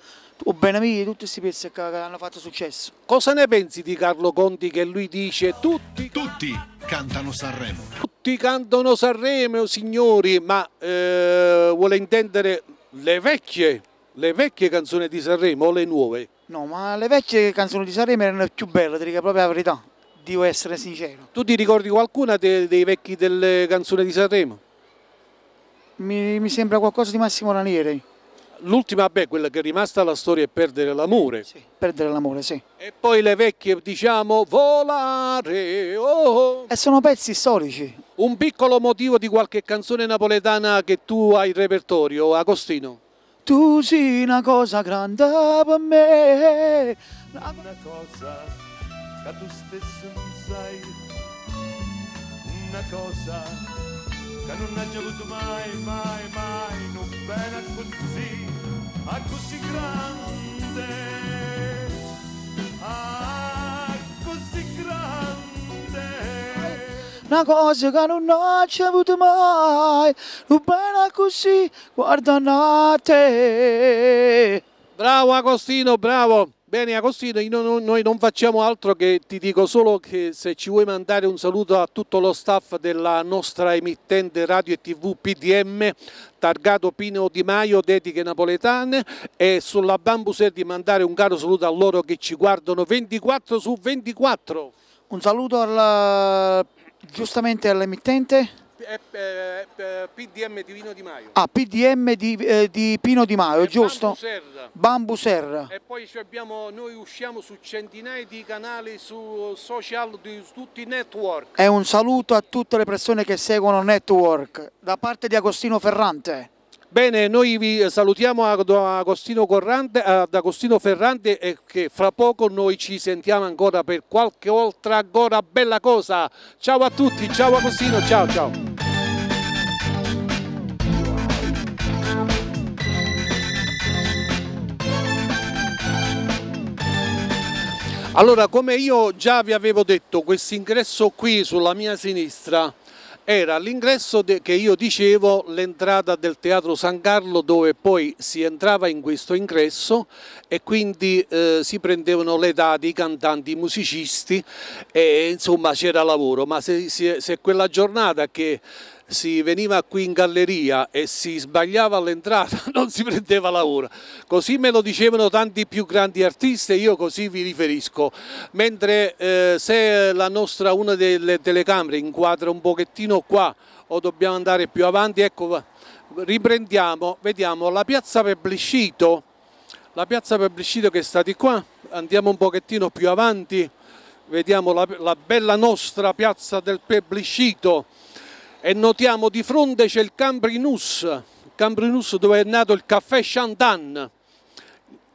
o Benamini, tutti questi pezzi che hanno fatto successo. Cosa ne pensi di Carlo Conti che lui dice tutti, tutti cantano Sanremo? Tutti cantano Sanremo, signori, ma eh, vuole intendere le vecchie, le vecchie canzoni di Sanremo o le nuove? No, ma le vecchie canzoni di Sanremo erano più belle, ti dico proprio la verità, devo essere sincero. Tu ti ricordi qualcuna dei, dei vecchi delle canzoni di Sanremo? Mi, mi sembra qualcosa di Massimo Ranieri l'ultima, beh, quella che è rimasta alla storia è perdere l'amore. Sì, perdere l'amore, sì. E poi le vecchie, diciamo, volare. Oh, oh. E sono pezzi storici. Un piccolo motivo di qualche canzone napoletana che tu hai in repertorio, Agostino. Tu sei una cosa grande per me. Una, una cosa che tu stesso non sai. Una cosa che non hai avuto mai, mai, mai, non bene così ma così grande, ah, così grande. Una cosa che non ho avuto mai, bella così, guarda a te. Bravo Agostino, bravo. Bene Agostino, noi non facciamo altro che ti dico solo che se ci vuoi mandare un saluto a tutto lo staff della nostra emittente radio e tv PDM targato Pino Di Maio, dediche napoletane e sulla Bambuser di mandare un caro saluto a loro che ci guardano 24 su 24. Un saluto alla... giustamente all'emittente PDM eh, eh, di Pino Di Maio. Ah, PDM di, eh, di Pino Di Maio, e giusto? Bambuser. Bambuser. E poi abbiamo, noi usciamo su centinaia di canali su social di tutti i network. È un saluto a tutte le persone che seguono Network da parte di Agostino Ferrante. Bene, noi vi salutiamo ad Agostino, Corrante, ad Agostino Ferrante e che fra poco noi ci sentiamo ancora per qualche altra ancora bella cosa. Ciao a tutti, ciao Agostino, ciao ciao. Allora, come io già vi avevo detto, questo ingresso qui sulla mia sinistra era l'ingresso che io dicevo l'entrata del Teatro San Carlo dove poi si entrava in questo ingresso e quindi eh, si prendevano le date i cantanti, i musicisti e insomma c'era lavoro ma se, se, se quella giornata che si veniva qui in galleria e si sbagliava all'entrata, non si prendeva la ora. Così me lo dicevano tanti più grandi artisti e io così vi riferisco. Mentre eh, se la nostra, una delle telecamere inquadra un pochettino qua o dobbiamo andare più avanti, ecco, riprendiamo, vediamo la piazza Pebbliccito, la piazza Pebbliccito che è stata qua, andiamo un pochettino più avanti, vediamo la, la bella nostra piazza del Pebbliccito e notiamo di fronte c'è il Cambrinus, Cambrinus dove è nato il caffè Chantan.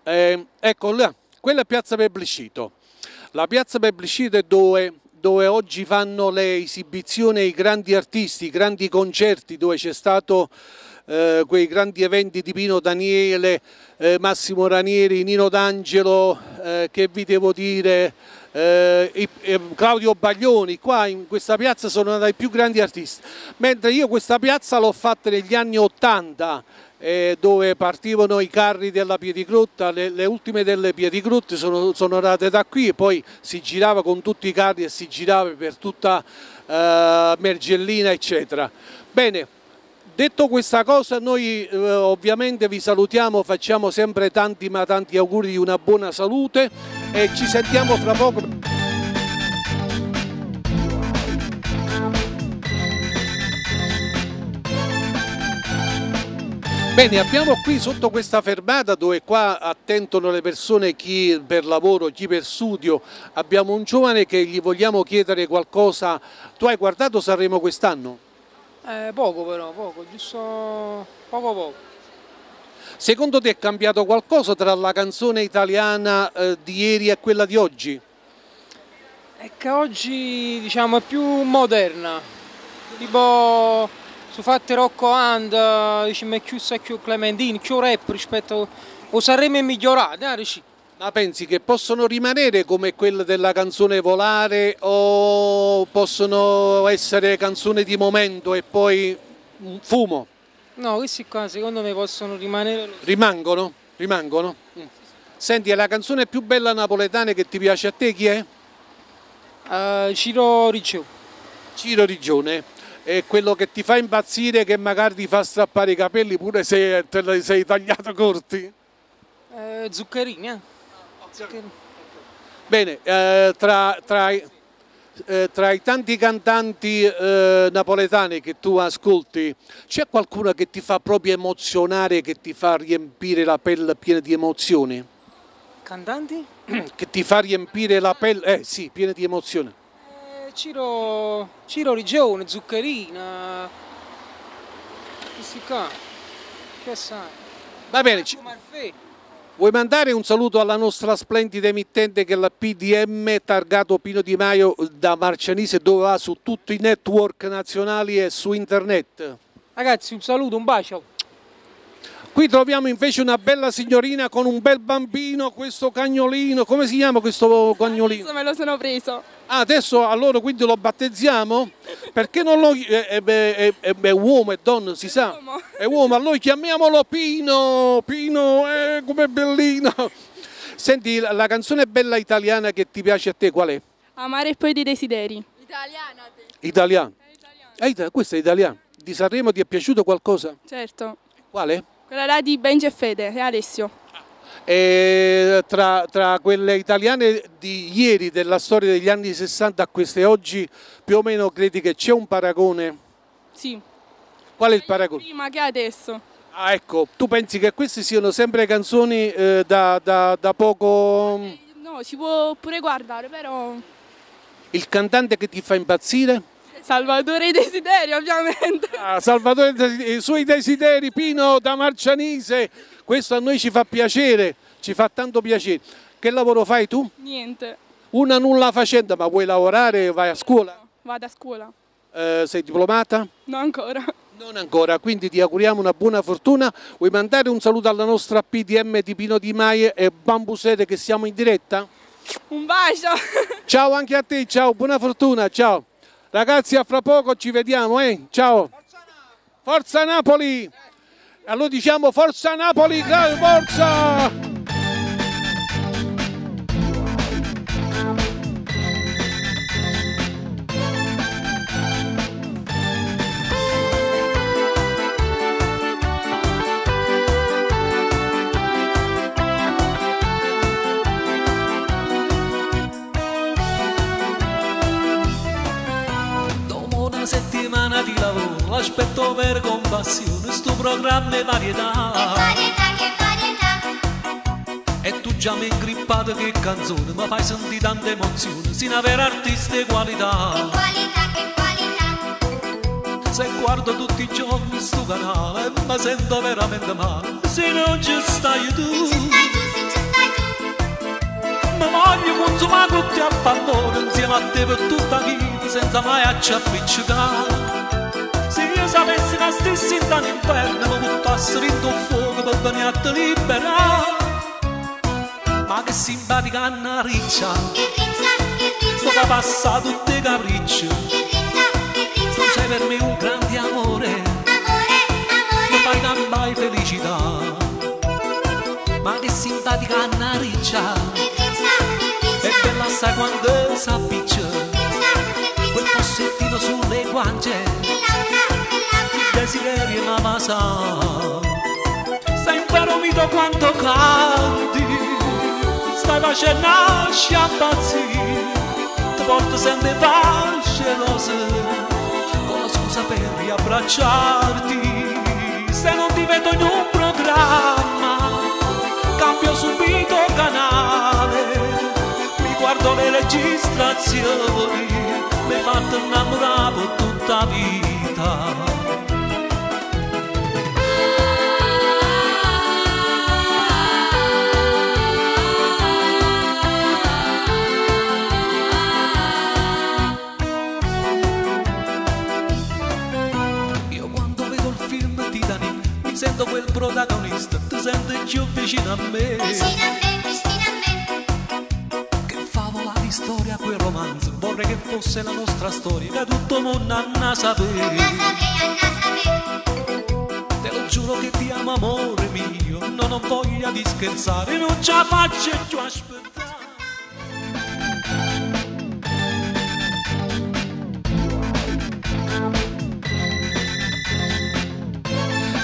Eh, ecco là, quella è piazza Plebiscito. La piazza Plebiscito è dove, dove oggi fanno le esibizioni i grandi artisti, i grandi concerti, dove c'è stato eh, quei grandi eventi di Pino Daniele, eh, Massimo Ranieri, Nino D'Angelo, eh, che vi devo dire... Eh, eh, Claudio Baglioni, qua in questa piazza sono uno dei più grandi artisti, mentre io questa piazza l'ho fatta negli anni 80 eh, dove partivano i carri della Piedigrotta, le, le ultime delle Piedigrotte sono, sono nate da qui e poi si girava con tutti i carri e si girava per tutta eh, Mergellina eccetera. Bene, Detto questa cosa noi eh, ovviamente vi salutiamo, facciamo sempre tanti ma tanti auguri di una buona salute e ci sentiamo fra poco. Bene, abbiamo qui sotto questa fermata dove qua attentano le persone, chi per lavoro, chi per studio. Abbiamo un giovane che gli vogliamo chiedere qualcosa. Tu hai guardato Sanremo quest'anno? Eh, poco però, poco, giusto poco poco. Secondo te è cambiato qualcosa tra la canzone italiana eh, di ieri e quella di oggi? È che oggi diciamo è più moderna, tipo su fatte Rocco Hand, diciamo è più, più Clementine, più rap rispetto a Sanremo è migliorato, eh, ma pensi che possono rimanere come quella della canzone Volare o possono essere canzone di momento e poi mm, fumo? No, questi qua secondo me possono rimanere. Rimangono? Rimangono? Mm. Senti, la canzone più bella napoletana che ti piace a te chi è? Uh, Ciro Rigione. Ciro Rigione è quello che ti fa impazzire che magari ti fa strappare i capelli pure se te li sei tagliato corti? Eh, zuccherini, eh. Bene, eh, tra, tra, eh, tra, i tanti cantanti eh, napoletani che tu ascolti, c'è qualcuno che ti fa proprio emozionare, che ti fa riempire la pelle piena di emozioni? Cantanti? Che ti fa riempire la pelle, eh sì, piena di emozioni. Eh, Ciro, Ciro Rigione, Zuccherina, questi qua, che sai? Va bene, Marco Marfè. Vuoi mandare un saluto alla nostra splendida emittente che è la PDM targato Pino Di Maio da Marcianise dove va su tutti i network nazionali e su internet? Ragazzi un saluto, un bacio. Qui troviamo invece una bella signorina con un bel bambino, questo cagnolino, come si chiama questo cagnolino? Adesso me lo sono preso. Ah, adesso a quindi lo battezziamo? Perché non lo... È, è, è, è uomo, è donna, si sa. Uomo. È uomo, allora chiamiamolo Pino, Pino, eh, com'è bellino. Senti, la, la, canzone bella italiana che ti piace a te qual è? Amare e poi dei desideri. Italiana. Te. Italiana. È italiana. Eh, questa è italiana. Di Sanremo ti è piaciuto qualcosa? Certo. Quale? Quella là di Benji e Fede e Alessio. E tra, tra quelle italiane di ieri, della storia degli anni 60 a queste oggi, più o meno credi che c'è un paragone? Sì. Qual è il paragone? Prima che adesso. Ah, ecco, tu pensi che queste siano sempre canzoni eh, da, da, da, poco... Eh, no, si può pure guardare, però... Il cantante che ti fa impazzire? Salvatore Desideri, ovviamente. Ah, Salvatore Desideri, i suoi desideri, Pino da Marcianise. Questo a noi ci fa piacere, ci fa tanto piacere. Che lavoro fai tu? Niente. Una nulla facendo, ma vuoi lavorare? Vai a scuola? No, vado a scuola. Eh, sei diplomata? No, ancora. Non ancora, quindi ti auguriamo una buona fortuna. Vuoi mandare un saluto alla nostra PDM di Pino Di Maie e Bambusete che siamo in diretta? Un bacio! Ciao anche a te, ciao, buona fortuna, ciao. Ragazzi, a fra poco ci vediamo, eh? Ciao! Forza Napoli! Forza Napoli! Allora diciamo forza Napoli, forza! Dopo una settimana di lavoro l'aspetto per compassione programma programmi varietà. Che varietà, che varietà. E tu già mi ingrippato che canzone, ma fai sentire tante emozioni, sei una vera artista e qualità. Che qualità, che qualità. Se guardo tutti i giorni sto canale mi sento veramente male, se non ci stai tu. ci stai tu, Ma voglio consumare tutti a favore, insieme a te per tutta vita, senza mai acciappicciare ci avessi la stessa in tanto inferno mi buttassero vinto un fuoco per venire a te libera ma che simpatica Anna Riccia sto da passare tutte capricce tu sei per me un grande amore non fai da mai felicità ma che simpatica Anna Riccia e bella sai quando s'appiccia quel possettino sulle guance pensieri ma ma sa sempre romito quanto canti stai facendo sciampazzi ti porto sempre false rose con la scusa per riabbracciarti se non ti vedo in un programma cambio subito canale mi guardo le registrazioni mi hai fatto innamorare tutta la vita viaggio vicino a me. Vicino a me, vicino a me. Che favola di storia quel romanzo, vorrei che fosse la nostra storia, Da tutto mondo anna sapere. Anna sapere, Te lo giuro che ti amo amore mio, non ho voglia di scherzare, non ce la faccio più aspettare.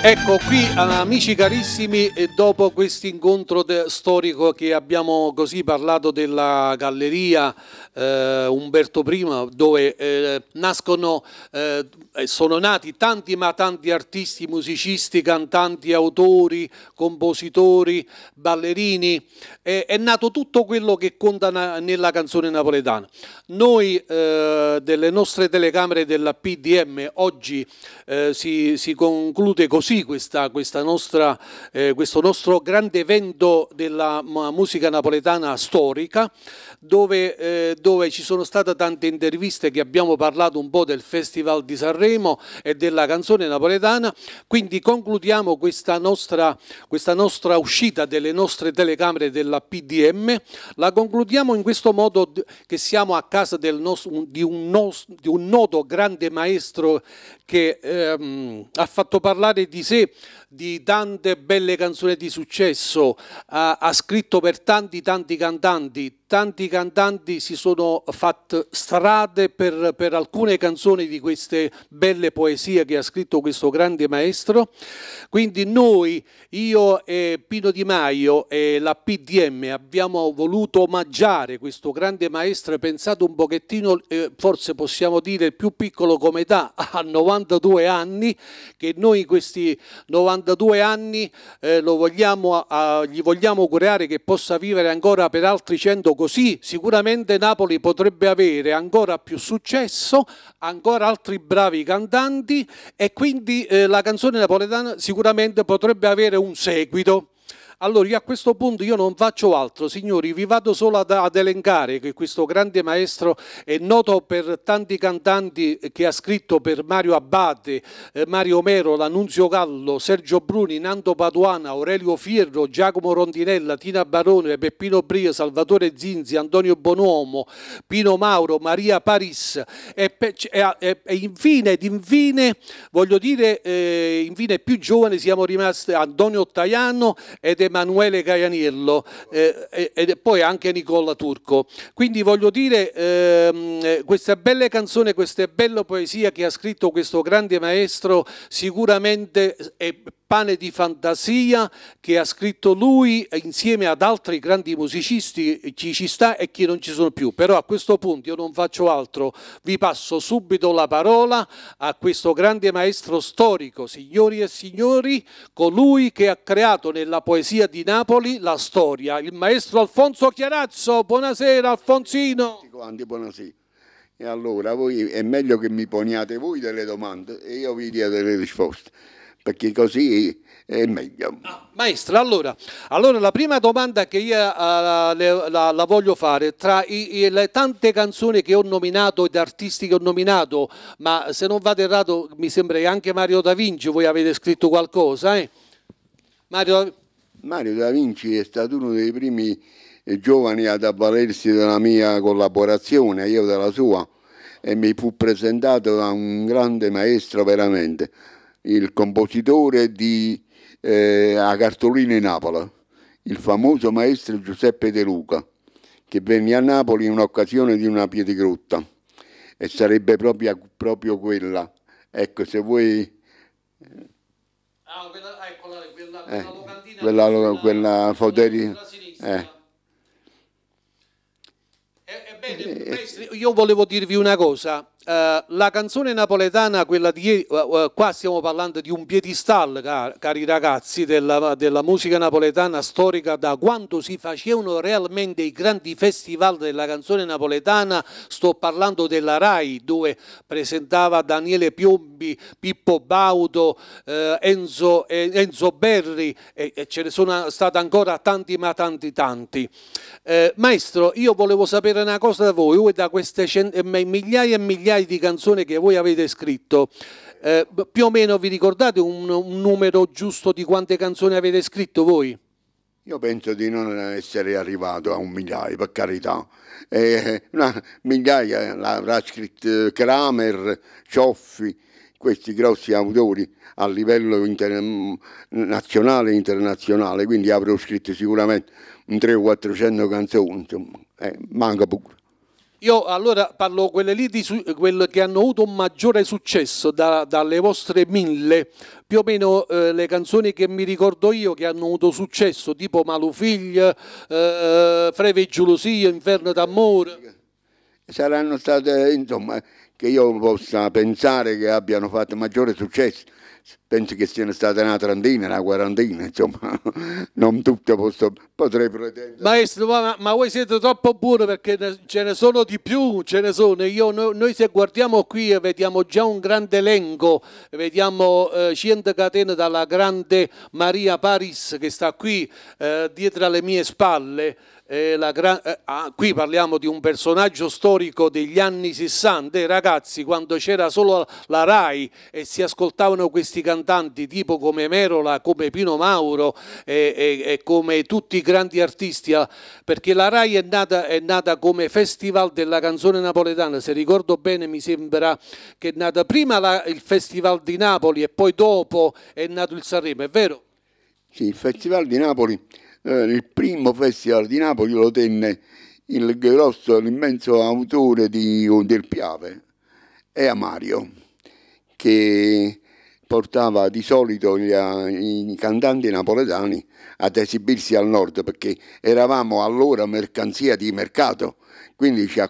Ecco qui amici carissimi dopo questo incontro storico che abbiamo così parlato della galleria eh, Umberto I dove eh, nascono eh, sono nati tanti ma tanti artisti, musicisti, cantanti, autori, compositori, ballerini è nato tutto quello che conta nella canzone napoletana. Noi eh, delle nostre telecamere della PDM oggi eh, si, si conclude così così questa, questa nostra, eh, questo nostro grande evento della musica napoletana storica, dove, eh, dove, ci sono state tante interviste che abbiamo parlato un po' del Festival di Sanremo e della canzone napoletana, quindi concludiamo questa nostra, questa nostra uscita delle nostre telecamere della PDM, la concludiamo in questo modo che siamo a casa nostro, di, un nostro, di, un noto grande maestro che ehm, ha fatto parlare di sí. di tante belle canzoni di successo, ha, ha scritto per tanti tanti cantanti, tanti cantanti si sono fatte strade per, per alcune canzoni di queste belle poesie che ha scritto questo grande maestro, quindi noi, io e Pino Di Maio e la PDM abbiamo voluto omaggiare questo grande maestro, pensato un pochettino, eh, forse possiamo dire più piccolo come età, a 92 anni, che noi in questi 92 92 anni, eh, vogliamo, eh, gli vogliamo curare che possa vivere ancora per altri 100 così, sicuramente Napoli potrebbe avere ancora più successo, ancora altri bravi cantanti e quindi eh, la canzone napoletana sicuramente potrebbe avere un seguito. Allora io a questo punto io non faccio altro, signori, vi vado solo ad, ad elencare che questo grande maestro è noto per tanti cantanti che ha scritto per Mario Abbate, eh, Mario Mero, L'Annunzio Gallo, Sergio Bruni, Nando Paduana, Aurelio Fierro, Giacomo Rondinella, Tina Barone, Peppino Bria, Salvatore Zinzi, Antonio Bonuomo, Pino Mauro, Maria Paris e, e, e, e infine ed infine voglio dire eh, infine più giovani siamo rimasti Antonio Tajano ed è Emanuele Gaianiello eh, e, poi anche Nicola Turco. Quindi voglio dire, ehm, eh, questa bella canzone, questa bella poesia che ha scritto questo grande maestro sicuramente è pane di fantasia che ha scritto lui insieme ad altri grandi musicisti, chi ci sta e chi non ci sono più. Però a questo punto io non faccio altro, vi passo subito la parola a questo grande maestro storico, signori e signori, colui che ha creato nella poesia di Napoli la storia, il maestro Alfonso Chiarazzo. Buonasera Alfonsino. quanti, buonasera. E allora voi è meglio che mi poniate voi delle domande e io vi dia delle risposte perché così è meglio. Ah, maestra, allora, allora, la prima domanda che io uh, le, la, la, voglio fare, tra i, i, le tante canzoni che ho nominato ed artisti che ho nominato, ma se non vado errato mi sembra che anche Mario Da Vinci voi avete scritto qualcosa, eh? Mario... Mario Da Vinci è stato uno dei primi eh, giovani ad avvalersi della mia collaborazione, io della sua, e mi fu presentato da un grande maestro veramente, il compositore di eh, Agartolino in Napoli, il famoso maestro Giuseppe De Luca, che venne a Napoli in occasione di una pietrigrotta e sarebbe proprio, proprio quella. Ecco, se vuoi... Ah, quella, eccola, quella, eh, quella eh, locantina. Quella, quella, quella foteri... Eh. Ebbene, eh, eh, maestri, io volevo dirvi una cosa. Eh, la canzone napoletana, quella di ieri, eh, eh, qua stiamo parlando di un piedistallo, cari ragazzi, della, della, musica napoletana storica da quando si facevano realmente i grandi festival della canzone napoletana, sto parlando della RAI dove presentava Daniele Piombi, Pippo Baudo, eh, Enzo, Enzo, Berri e, ce ne sono stati ancora tanti ma tanti tanti. maestro, io volevo sapere una cosa da voi, voi da queste migliaia e migliaia centinaia di canzoni che voi avete scritto, eh, più o meno vi ricordate un, un numero giusto di quante canzoni avete scritto voi? Io penso di non essere arrivato a un migliaio, per carità. Eh, una migliaia l'avrà scritto Kramer, Cioffi, questi grossi autori a livello inter- nazionale e internazionale, quindi avrò scritto sicuramente un 300-400 canzoni, insomma, eh, manca pure. Io allora parlo quelle lì di quelle che hanno avuto un maggiore successo da, dalle vostre mille, più o meno eh, le canzoni che mi ricordo io che hanno avuto successo, tipo Malufiglia, eh, Freve Giulosia, Inferno d'amore. Saranno state, insomma, che io possa pensare che abbiano fatto maggiore successo penso che siano state una trentina, una quarantina, insomma, non tutto posso, potrei pretendere. Maestro, ma, ma, voi siete troppo buoni perché ce ne sono di più, ce ne sono. Io, noi, noi, se guardiamo qui eh, vediamo già un grande elenco, vediamo eh, Sciente Catena dalla grande Maria Paris che sta qui eh, dietro alle mie spalle. Eh, gran... eh, ah, qui parliamo di un personaggio storico degli anni 60, eh, ragazzi, quando c'era solo la RAI e si ascoltavano questi cantanti tipo come Merola, come Pino Mauro eh, eh, e come tutti i grandi artisti, ah, perché la RAI è nata, è nata come Festival della canzone napoletana, se ricordo bene mi sembra che è nata prima la, il Festival di Napoli e poi dopo è nato il Sanremo, è vero? Sì, il Festival di Napoli eh, il primo festival di Napoli lo tenne il grosso, l'immenso autore di, del Piave, e Amario, che portava di solito gli, eh, i cantanti napoletani ad esibirsi al nord, perché eravamo allora mercanzia di mercato, quindi ci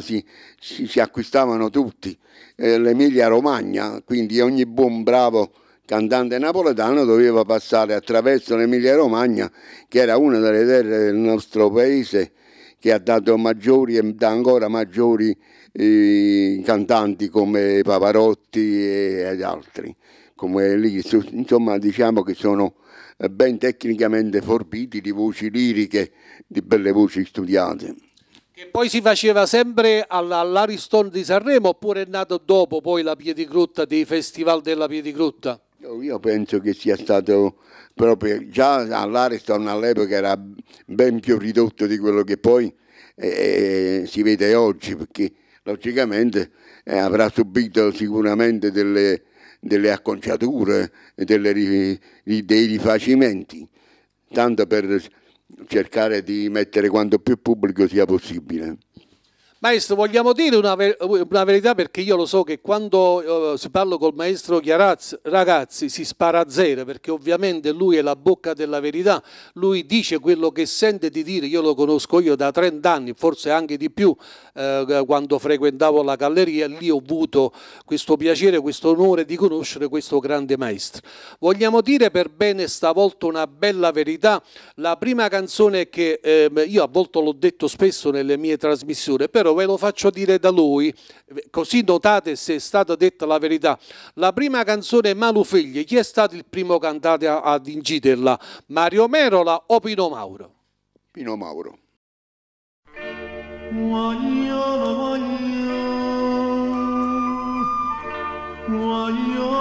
si, si, si acquistavano tutti, eh, l'Emilia Romagna, quindi ogni buon bravo cantante napoletano doveva passare attraverso l'Emilia Romagna che era una delle terre del nostro paese che ha dato maggiori e dà ancora maggiori eh, cantanti come Pavarotti e altri come lì insomma diciamo che sono eh, ben tecnicamente forbiti di voci liriche di belle voci studiate che poi si faceva sempre all'Ariston di Sanremo oppure è nato dopo poi la Piedigrutta dei festival della Piedigrutta? Io penso che sia stato proprio, già all'Ariston all'epoca era ben più ridotto di quello che poi eh, eh, si vede oggi, perché logicamente eh, avrà subito sicuramente delle, delle acconciature, delle, dei rifacimenti, tanto per cercare di mettere quanto più pubblico sia possibile. Maestro, vogliamo dire una, ver una, verità perché io lo so che quando uh, si parla col maestro Chiarazzi, ragazzi, si spara a zero perché ovviamente lui è la bocca della verità, lui dice quello che sente di dire, io lo conosco io da 30 anni, forse anche di più, eh, eh, quando frequentavo la galleria, lì ho avuto questo piacere, questo onore di conoscere questo grande maestro. Vogliamo dire per bene stavolta una bella verità, la prima canzone che eh, io a volte l'ho detto spesso nelle mie trasmissioni, però vero, ve lo faccio dire da lui, così notate se è stata detta la verità. La prima canzone è Malu Figli, chi è stato il primo cantante ad inciderla? Mario Merola o Pino Mauro? Pino Mauro. Voglio, voglio, voglio.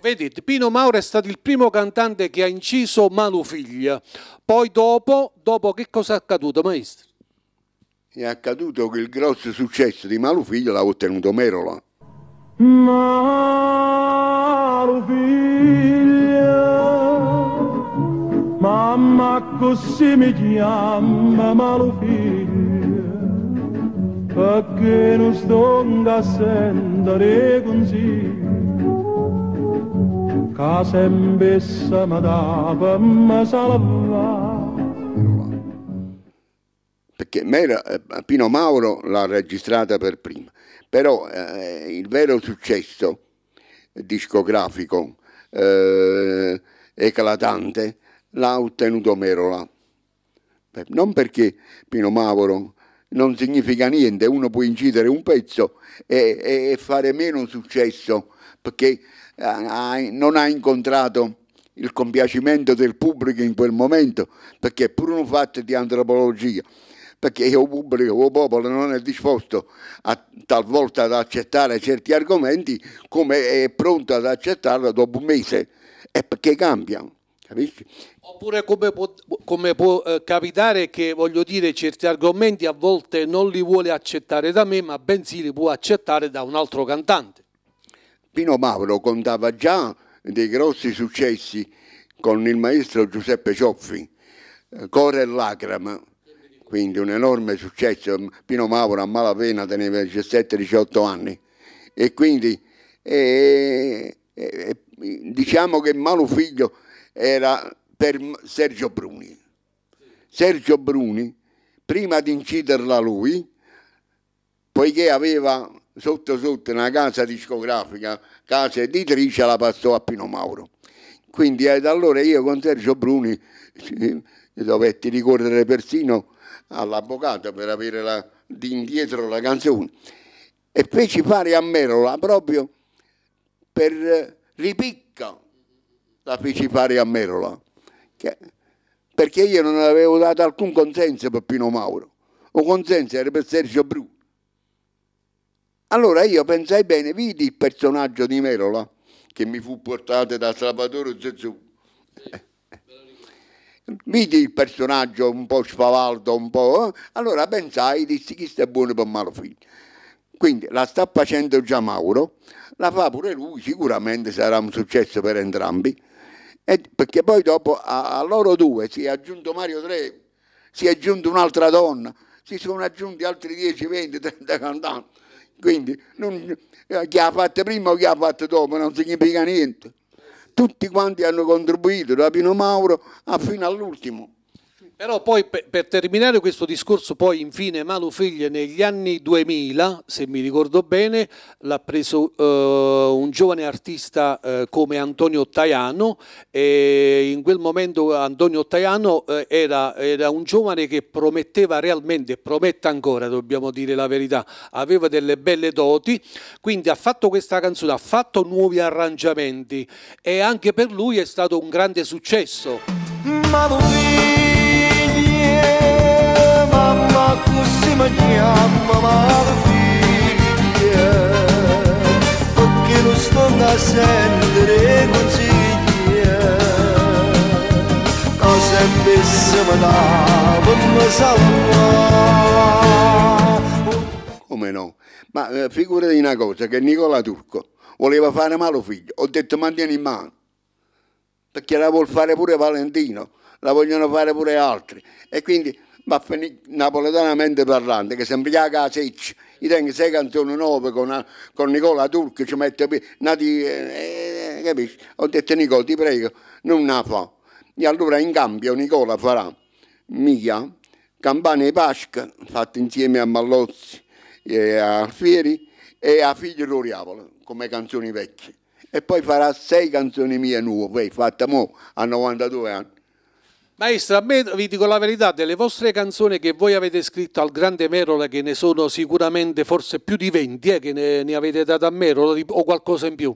vedete, Pino Mauro è stato il primo cantante che ha inciso Figlia. Poi dopo, dopo che cosa è accaduto, maestro? È accaduto che il grosso successo di Figlia l'ha ottenuto Merola. Figlia, mamma così mi chiama Figlia. perché non sto a sentire consiglio. Casem bessa madaba ma salva. Perché eh, Pino Mauro l'ha registrata per prima, però eh, il vero successo discografico eh, eclatante l'ha ottenuto Merola. Non perché Pino Mauro non significa niente, uno può incidere un pezzo e, e fare meno successo perché non ha incontrato il compiacimento del pubblico in quel momento, perché è pure un fatto di antropologia, perché il pubblico, il popolo non è disposto a, talvolta ad accettare certi argomenti come è pronto ad accettarlo dopo un mese, è perché cambiano. Capisci? Oppure come può, come può eh, capitare che voglio dire certi argomenti a volte non li vuole accettare da me, ma bensì li può accettare da un altro cantante. Pino Mauro contava già dei grossi successi con il maestro Giuseppe Cioffi, eh, Core e Lacrima, quindi un enorme successo. Pino Mauro a malapena teneva 17-18 anni e quindi eh, eh, diciamo che Malo Figlio era per Sergio Bruni. Sergio Bruni, prima di inciderla lui, poiché aveva sotto sotto una casa discografica, casa editrice, la passò a Pino Mauro. Quindi eh, da allora io con Sergio Bruni dovetti ricorrere persino all'avvocato per avere la, di indietro la canzone e feci fare a Merola proprio per eh, ripicca la feci fare a Merola che, perché io non avevo dato alcun consenso per Pino Mauro o consenso era per Sergio Bruni allora io pensai bene, vidi il personaggio di Merola che mi fu portato da Salvatore Zezù. Sì, vidi il personaggio un po' spavaldo, un po'. Eh? Allora pensai, dissi chi sta buono per figlio. Quindi la sta facendo già Mauro, la fa pure lui, sicuramente sarà un successo per entrambi. E perché poi dopo a, a loro due si è aggiunto Mario Trevi, si è aggiunto un'altra donna, si sono aggiunti altri 10, 20, 30 cantanti. Quindi non, eh, chi ha fatto prima o chi ha fatto dopo non significa niente. Tutti quanti hanno contribuito da Pino Mauro fino all'ultimo. Però poi per, per terminare questo discorso, poi infine Manu Figlie negli anni 2000, se mi ricordo bene, l'ha preso eh, un giovane artista eh, come Antonio Ottaiano e in quel momento Antonio Ottaiano eh, era, era, un giovane che prometteva realmente, promette ancora, dobbiamo dire la verità, aveva delle belle doti, quindi ha fatto questa canzone, ha fatto nuovi arrangiamenti e anche per lui è stato un grande successo. Manu Figlie come no? Ma eh, figurati una cosa, che Nicola Turco voleva fare male figlio, ho detto mantieni in mano, perché la vuol fare pure Valentino la vogliono fare pure altri. E quindi ma a napoletanamente parlando, che sembra che la seccia. Io tengo sei canzoni nuove con, con Nicola Turco, ci mette nati, eh, eh, capisci? Ho detto Nicola, ti prego, non la fa. E allora in cambio Nicola farà mia Campane di Pasqua, fatta insieme a Mallozzi e a Alfieri, e a Figlio d'Oriavolo, come canzoni vecchie. E poi farà sei canzoni mie nuove, fatte mo a 92 anni. Maestra, a me vi dico la verità, delle vostre canzoni che voi avete scritto al grande Merola, che ne sono sicuramente forse più di 20, eh, che ne, ne, avete dato a Merola o qualcosa in più?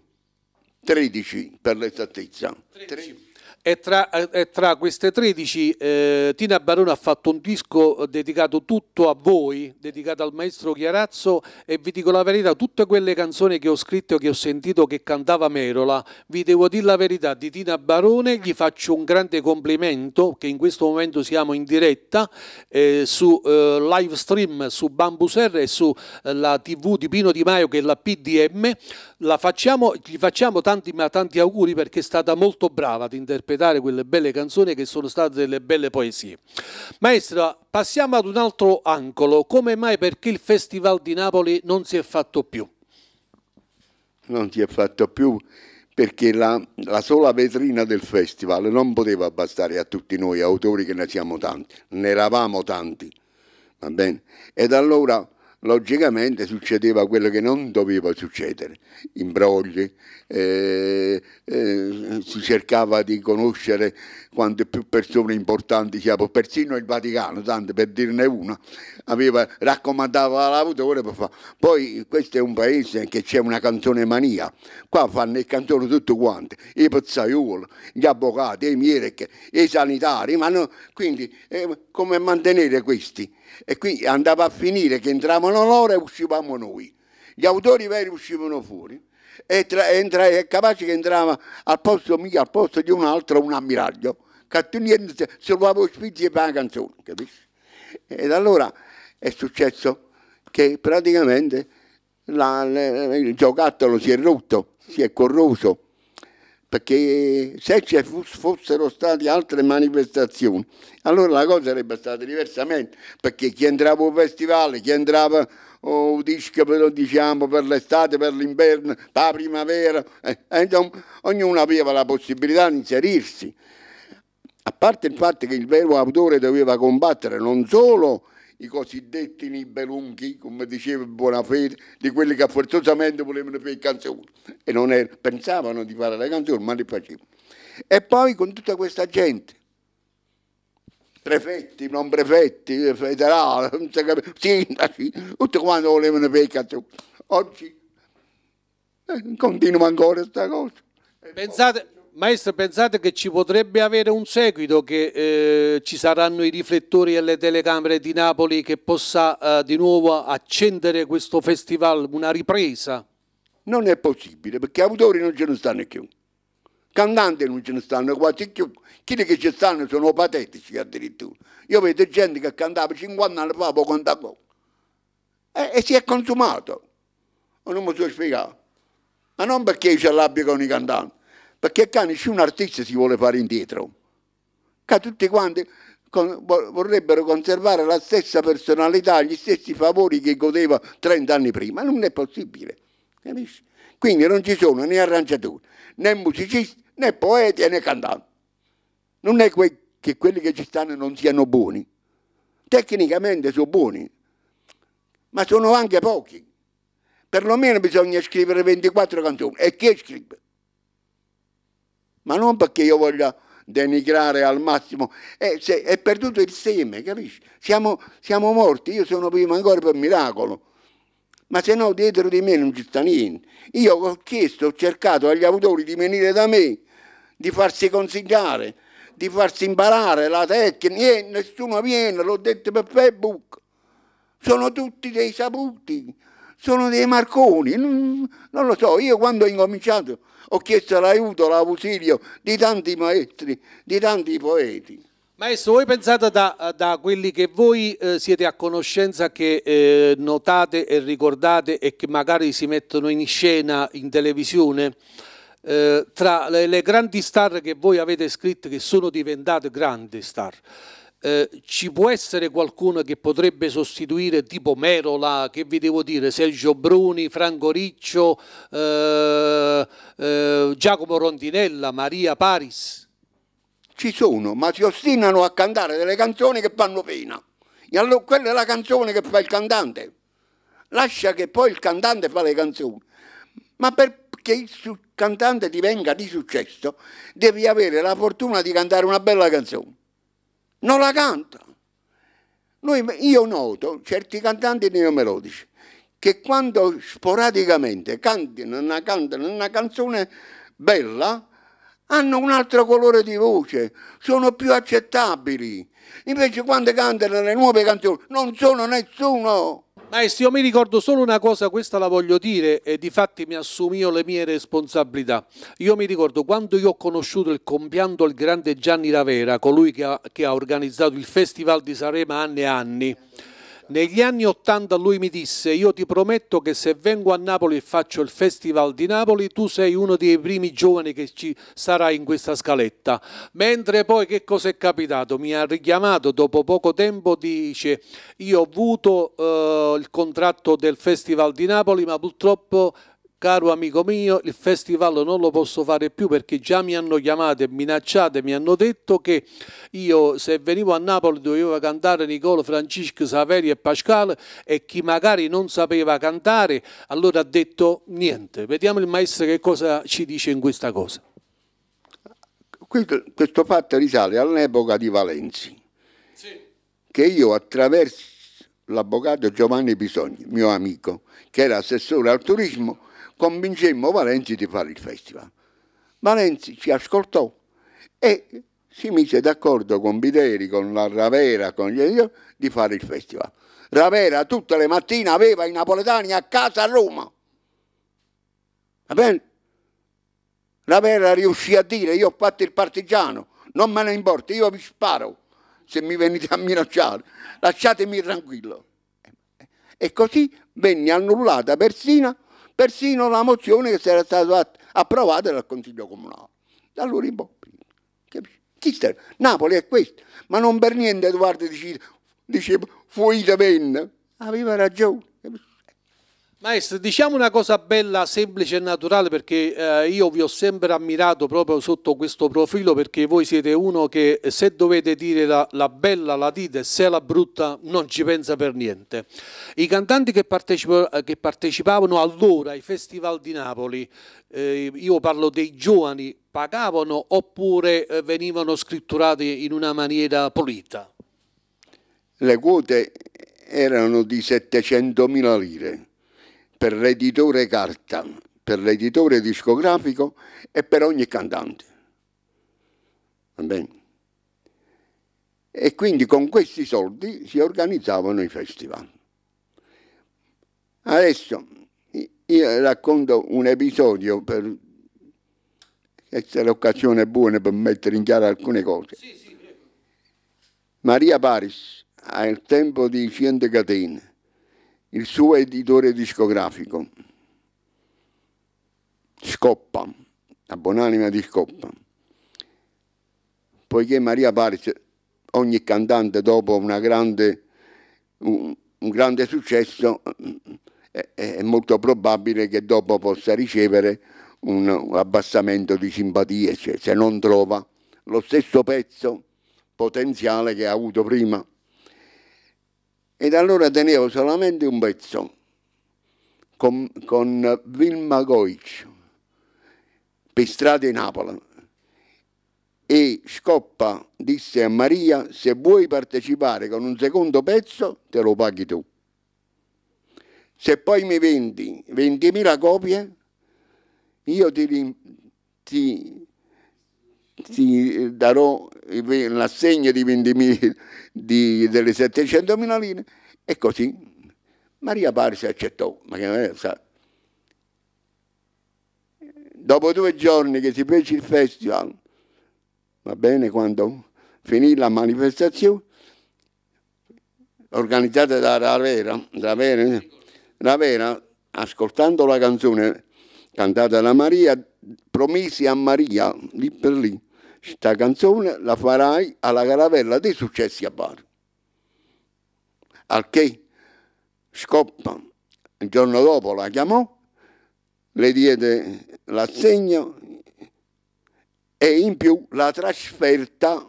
13 per l'esattezza. 13. 13. E tra, e tra, queste 13 eh, Tina Barone ha fatto un disco dedicato tutto a voi, dedicato al maestro Chiarazzo e vi dico la verità, tutte quelle canzoni che ho scritto, che ho sentito, che cantava Merola, vi devo dire la verità, di Tina Barone gli faccio un grande complimento che in questo momento siamo in diretta eh, su eh, live stream su Bambus R e sulla eh, tv di Pino Di Maio che è la PDM, la facciamo, gli facciamo tanti ma tanti auguri perché è stata molto brava ad interpretare interpretare quelle belle canzoni che sono state delle belle poesie. Maestra, passiamo ad un altro angolo. Come mai perché il Festival di Napoli non si è fatto più? Non si è fatto più perché la, la, sola vetrina del festival non poteva bastare a tutti noi autori che ne siamo tanti, ne eravamo tanti, va bene? Ed allora logicamente succedeva quello che non doveva succedere, imbrogli, eh, eh, si cercava di conoscere quante più persone importanti si avevano, persino il Vaticano, tanto per dirne una, aveva, raccomandava l'autore per fare. Poi questo è un paese che c'è una canzone mania, qua fanno il canzone tutti quanti, i pozzaiuoli, gli avvocati, i miereche, i sanitari, ma no, quindi eh, come mantenere questi? E qui andava a finire che entravano loro e uscivamo noi. Gli autori veri uscivano fuori e tra, entra, è capace che entrava al posto mio, al posto di un altro, un ammiraglio. Cattunieri se lo avevo spinto per una canzone, capisci? Ed allora è successo che praticamente la, il giocattolo si è rotto, si è corroso perché se ci fossero state altre manifestazioni, allora la cosa sarebbe stata diversamente, perché chi entrava a un festival, chi entrava o disco per, diciamo, per l'estate, per l'inverno, per la primavera, eh, eh, insomma, ognuno aveva la possibilità di inserirsi. A parte il fatto che il vero autore doveva combattere non solo i cosiddetti nibelunghi, come diceva Bonafede, di quelli che forzosamente volevano fare canzoni e non era, pensavano di fare le canzoni, ma le facevano. E poi con tutta questa gente, prefetti, non prefetti, federali, non si capisce, sindaci, tutti quanti volevano fare canzoni. Oggi eh, continua ancora questa cosa. Pensate, Maestro, pensate che ci potrebbe avere un seguito, che eh, ci saranno i riflettori e le telecamere di Napoli che possa eh, di nuovo accendere questo festival, una ripresa? Non è possibile, perché autori non ce ne stanno più, cantanti non ce ne stanno quasi più, quelli che ci stanno sono patetici addirittura. Io vedo gente che cantava 50 anni fa, poco andava, e, e si è consumato, non mi sono spiegato. Ma non perché io ce l'abbia con i cantanti, perché cani c'è un artista si vuole fare indietro, che tutti quanti vorrebbero conservare la stessa personalità, gli stessi favori che godeva 30 anni prima, non è possibile, capisci? Quindi non ci sono né arrangiatori, né musicisti, né poeti né cantanti. Non è que che quelli che ci stanno non siano buoni, tecnicamente sono buoni, ma sono anche pochi. Perlomeno bisogna scrivere 24 canzoni. E chi scrive? ma non perché io voglia denigrare al massimo, è, se, è perduto il seme, capisci? Siamo, siamo, morti, io sono prima ancora per miracolo, ma se no dietro di me non ci sta niente. Io ho chiesto, ho cercato agli autori di venire da me, di farsi consigliare, di farsi imparare la tecnica, e nessuno viene, l'ho detto per Facebook, sono tutti dei saputi, sono dei marconi, non, non lo so, io quando ho incominciato ho chiesto l'aiuto, l'ausilio di tanti maestri, di tanti poeti. Maestro, voi pensate da, da quelli che voi eh, siete a conoscenza, che eh, notate e ricordate e che magari si mettono in scena in televisione, eh, tra le, le grandi star che voi avete scritto che sono diventate grandi star, eh, ci può essere qualcuno che potrebbe sostituire tipo Merola, che vi devo dire, Sergio Bruni, Franco Riccio, eh, eh, Giacomo Rondinella, Maria Paris? Ci sono, ma si ostinano a cantare delle canzoni che fanno pena. E allora quella è la canzone che fa il cantante. Lascia che poi il cantante fa le canzoni. Ma perché il cantante divenga di successo, devi avere la fortuna di cantare una bella canzone non la canta. Noi, io noto certi cantanti neomelodici che quando sporadicamente cantano una, cantano una canzone bella hanno un altro colore di voce, sono più accettabili. Invece quando cantano le nuove canzoni non sono nessuno. Maestro, io mi ricordo solo una cosa, questa la voglio dire e di fatti mi assumo le mie responsabilità. Io mi ricordo quando io ho conosciuto il compianto il grande Gianni Ravera, colui che ha, che ha organizzato il Festival di Sarema anni e anni. Negli anni 80 lui mi disse io ti prometto che se vengo a Napoli e faccio il Festival di Napoli tu sei uno dei primi giovani che ci sarà in questa scaletta. Mentre poi che cosa è capitato? Mi ha richiamato dopo poco tempo dice io ho avuto eh, il contratto del Festival di Napoli ma purtroppo Caro amico mio, il festival non lo posso fare più perché già mi hanno chiamato e minacciato, mi hanno detto che io se venivo a Napoli dovevo cantare Nicolo, Francisco, Saverio e Pasquale e chi magari non sapeva cantare allora ha detto niente. Vediamo il maestro che cosa ci dice in questa cosa. Questo, questo fatto risale all'epoca di Valenzi, sì. che io attraverso l'avvocato Giovanni Bisogni, mio amico, che era assessore al turismo, convincemmo Valenzi di fare il festival. Valenzi ci ascoltò e si mise d'accordo con Bideri, con la Ravera, con gli altri, di fare il festival. Ravera tutte le mattine aveva i napoletani a casa a Roma. Va bene? Ravera riuscì a dire io ho fatto il partigiano, non me ne importa, io vi sparo se mi venite a minacciare, lasciatemi tranquillo. E così venne annullata Persina persino la mozione che si era stata approvata dal Consiglio Comunale. Da allora in poi, capisci? Napoli è questo, ma non per niente Edoardo dice, diceva fuori da penna, aveva ragione. Maestro, diciamo una cosa bella, semplice e naturale perché eh, io vi ho sempre ammirato proprio sotto questo profilo perché voi siete uno che se dovete dire la, la, bella la dite, se la brutta non ci pensa per niente. I cantanti che, eh, che partecipavano allora ai Festival di Napoli, eh, io parlo dei giovani, pagavano oppure eh, venivano scritturati in una maniera pulita? Le quote erano di 700.000 lire per l'editore carta, per l'editore discografico e per ogni cantante. Va bene? E quindi con questi soldi si organizzavano i festival. Adesso io racconto un episodio per questa è l'occasione buona per mettere in chiaro alcune cose. Maria Paris, al tempo di Cien de Catene, il suo editore discografico. Scoppa, la buonanima di Scoppa. Poiché Maria Parce, ogni cantante dopo grande, un, un, grande successo, è, è, molto probabile che dopo possa ricevere un, un abbassamento di simpatie, cioè, se non trova lo stesso pezzo potenziale che ha avuto prima. Ed allora tenevo solamente un pezzo con, con Vilma Goic, per strada Pistrate Napoli. E Scoppa disse a Maria, se vuoi partecipare con un secondo pezzo, te lo paghi tu. Se poi mi vendi 20.000 copie, io ti, ti ti darò l'assegno di 20.000 di, delle 700.000 lire e così Maria Parsi accettò ma che non è, sa. dopo due giorni che si fece il festival va bene quando finì la manifestazione organizzata da Ravera, Ravera, eh, Ravera ascoltando la canzone cantata da Maria, promisi a Maria, lì per lì, questa canzone la farai alla caravella dei successi a Bari. Al che Scoppa, il giorno dopo la chiamò, le diede l'assegno e in più la trasferta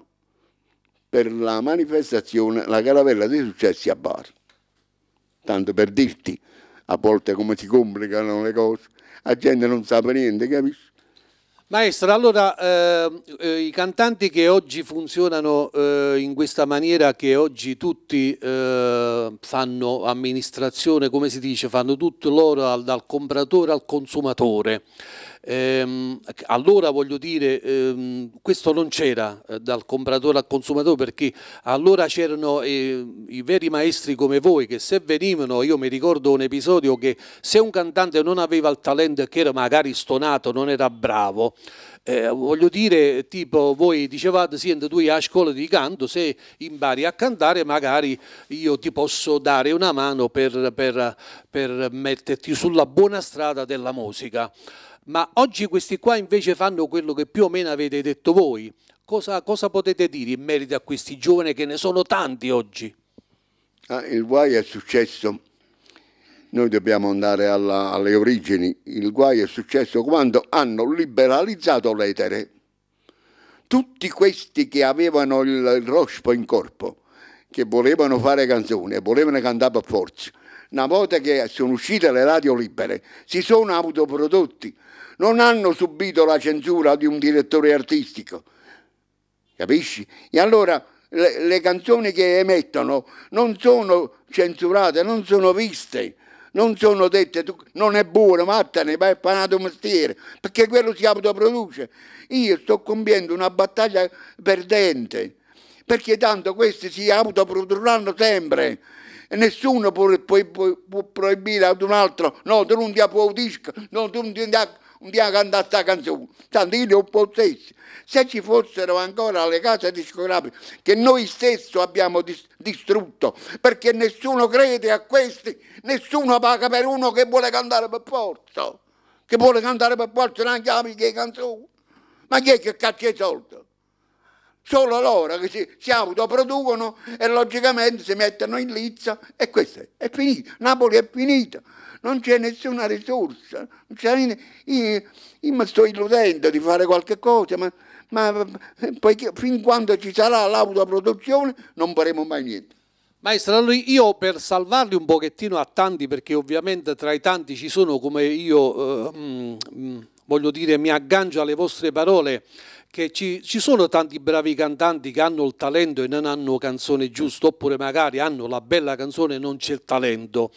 per la manifestazione La Caravella dei Successi a Bari. Tanto per dirti a volte come si complicano le cose la gente non sa niente, capisci? Maestro, allora eh, eh, i cantanti che oggi funzionano eh, in questa maniera che oggi tutti eh, fanno amministrazione, come si dice, fanno tutto loro dal compratore al consumatore. Ehm, allora voglio dire, ehm, questo non c'era eh, dal compratore al consumatore perché allora c'erano eh, i veri maestri come voi che se venivano, io mi ricordo un episodio che se un cantante non aveva il talento che era magari stonato, non era bravo, eh, voglio dire, tipo voi dicevate, senti tu a scuola di canto, se impari a cantare magari io ti posso dare una mano per, per, per metterti sulla buona strada della musica ma oggi questi qua invece fanno quello che più o meno avete detto voi. Cosa, cosa potete dire in merito a questi giovani che ne sono tanti oggi? Ah, il guai è successo, noi dobbiamo andare alla, alle origini, il guai è successo quando hanno liberalizzato l'etere. Tutti questi che avevano il, il rospo in corpo, che volevano fare canzoni, volevano cantare per forza, una volta che sono uscite le radio libere, si sono autoprodotti, non hanno subito la censura di un direttore artistico. Capisci? E allora le, le canzoni che emettono non sono censurate, non sono viste, non sono dette, tu, non è buono, vattene, vai a fare un mestiere, perché quello si autoproduce. Io sto compiendo una battaglia perdente, perché tanto questi si autoprodurranno sempre. E nessuno può, può, può, può proibire ad un altro, no, tu non ti applaudisci, no, tu non ti applaudisci non ti ha cantato questa canzone, tanto io ho potessi. Se ci fossero ancora le case discografiche che noi stessi abbiamo dis distrutto, perché nessuno crede a questi, nessuno paga per uno che vuole cantare per forza, che vuole cantare per forza non anche amiche canzone. Ma chi è che caccia i soldi? Solo loro che si, si autoproducono e logicamente si mettono in lizza e questo è, è finito. Napoli è finita non c'è nessuna risorsa. Io, io mi sto illudendo di fare qualche cosa, ma, ma poiché, fin quando ci sarà l'autoproduzione non faremo mai niente. Maestra, io per salvarli un pochettino a tanti, perché ovviamente tra i tanti ci sono, come io eh, mh, mm, mh, mm, voglio dire, mi aggancio alle vostre parole, che ci, ci, sono tanti bravi cantanti che hanno il talento e non hanno canzone giusta, oppure magari hanno la bella canzone e non c'è il talento.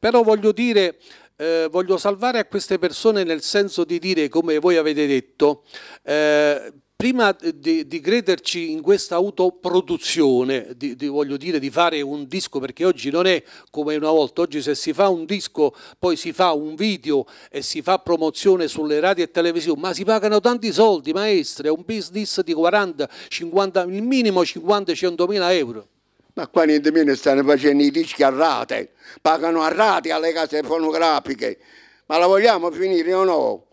Però voglio dire, eh, voglio salvare a queste persone nel senso di dire, come voi avete detto, eh, prima di, di, crederci in questa autoproduzione, di, di, voglio dire di fare un disco, perché oggi non è come una volta, oggi se si fa un disco poi si fa un video e si fa promozione sulle radio e televisione, ma si pagano tanti soldi maestri, è un business di 40, 50, il minimo 50-100 mila euro. Ma qua niente meno stanno facendo i dischi a rate, pagano a rate alle case fonografiche, ma la vogliamo finire o no?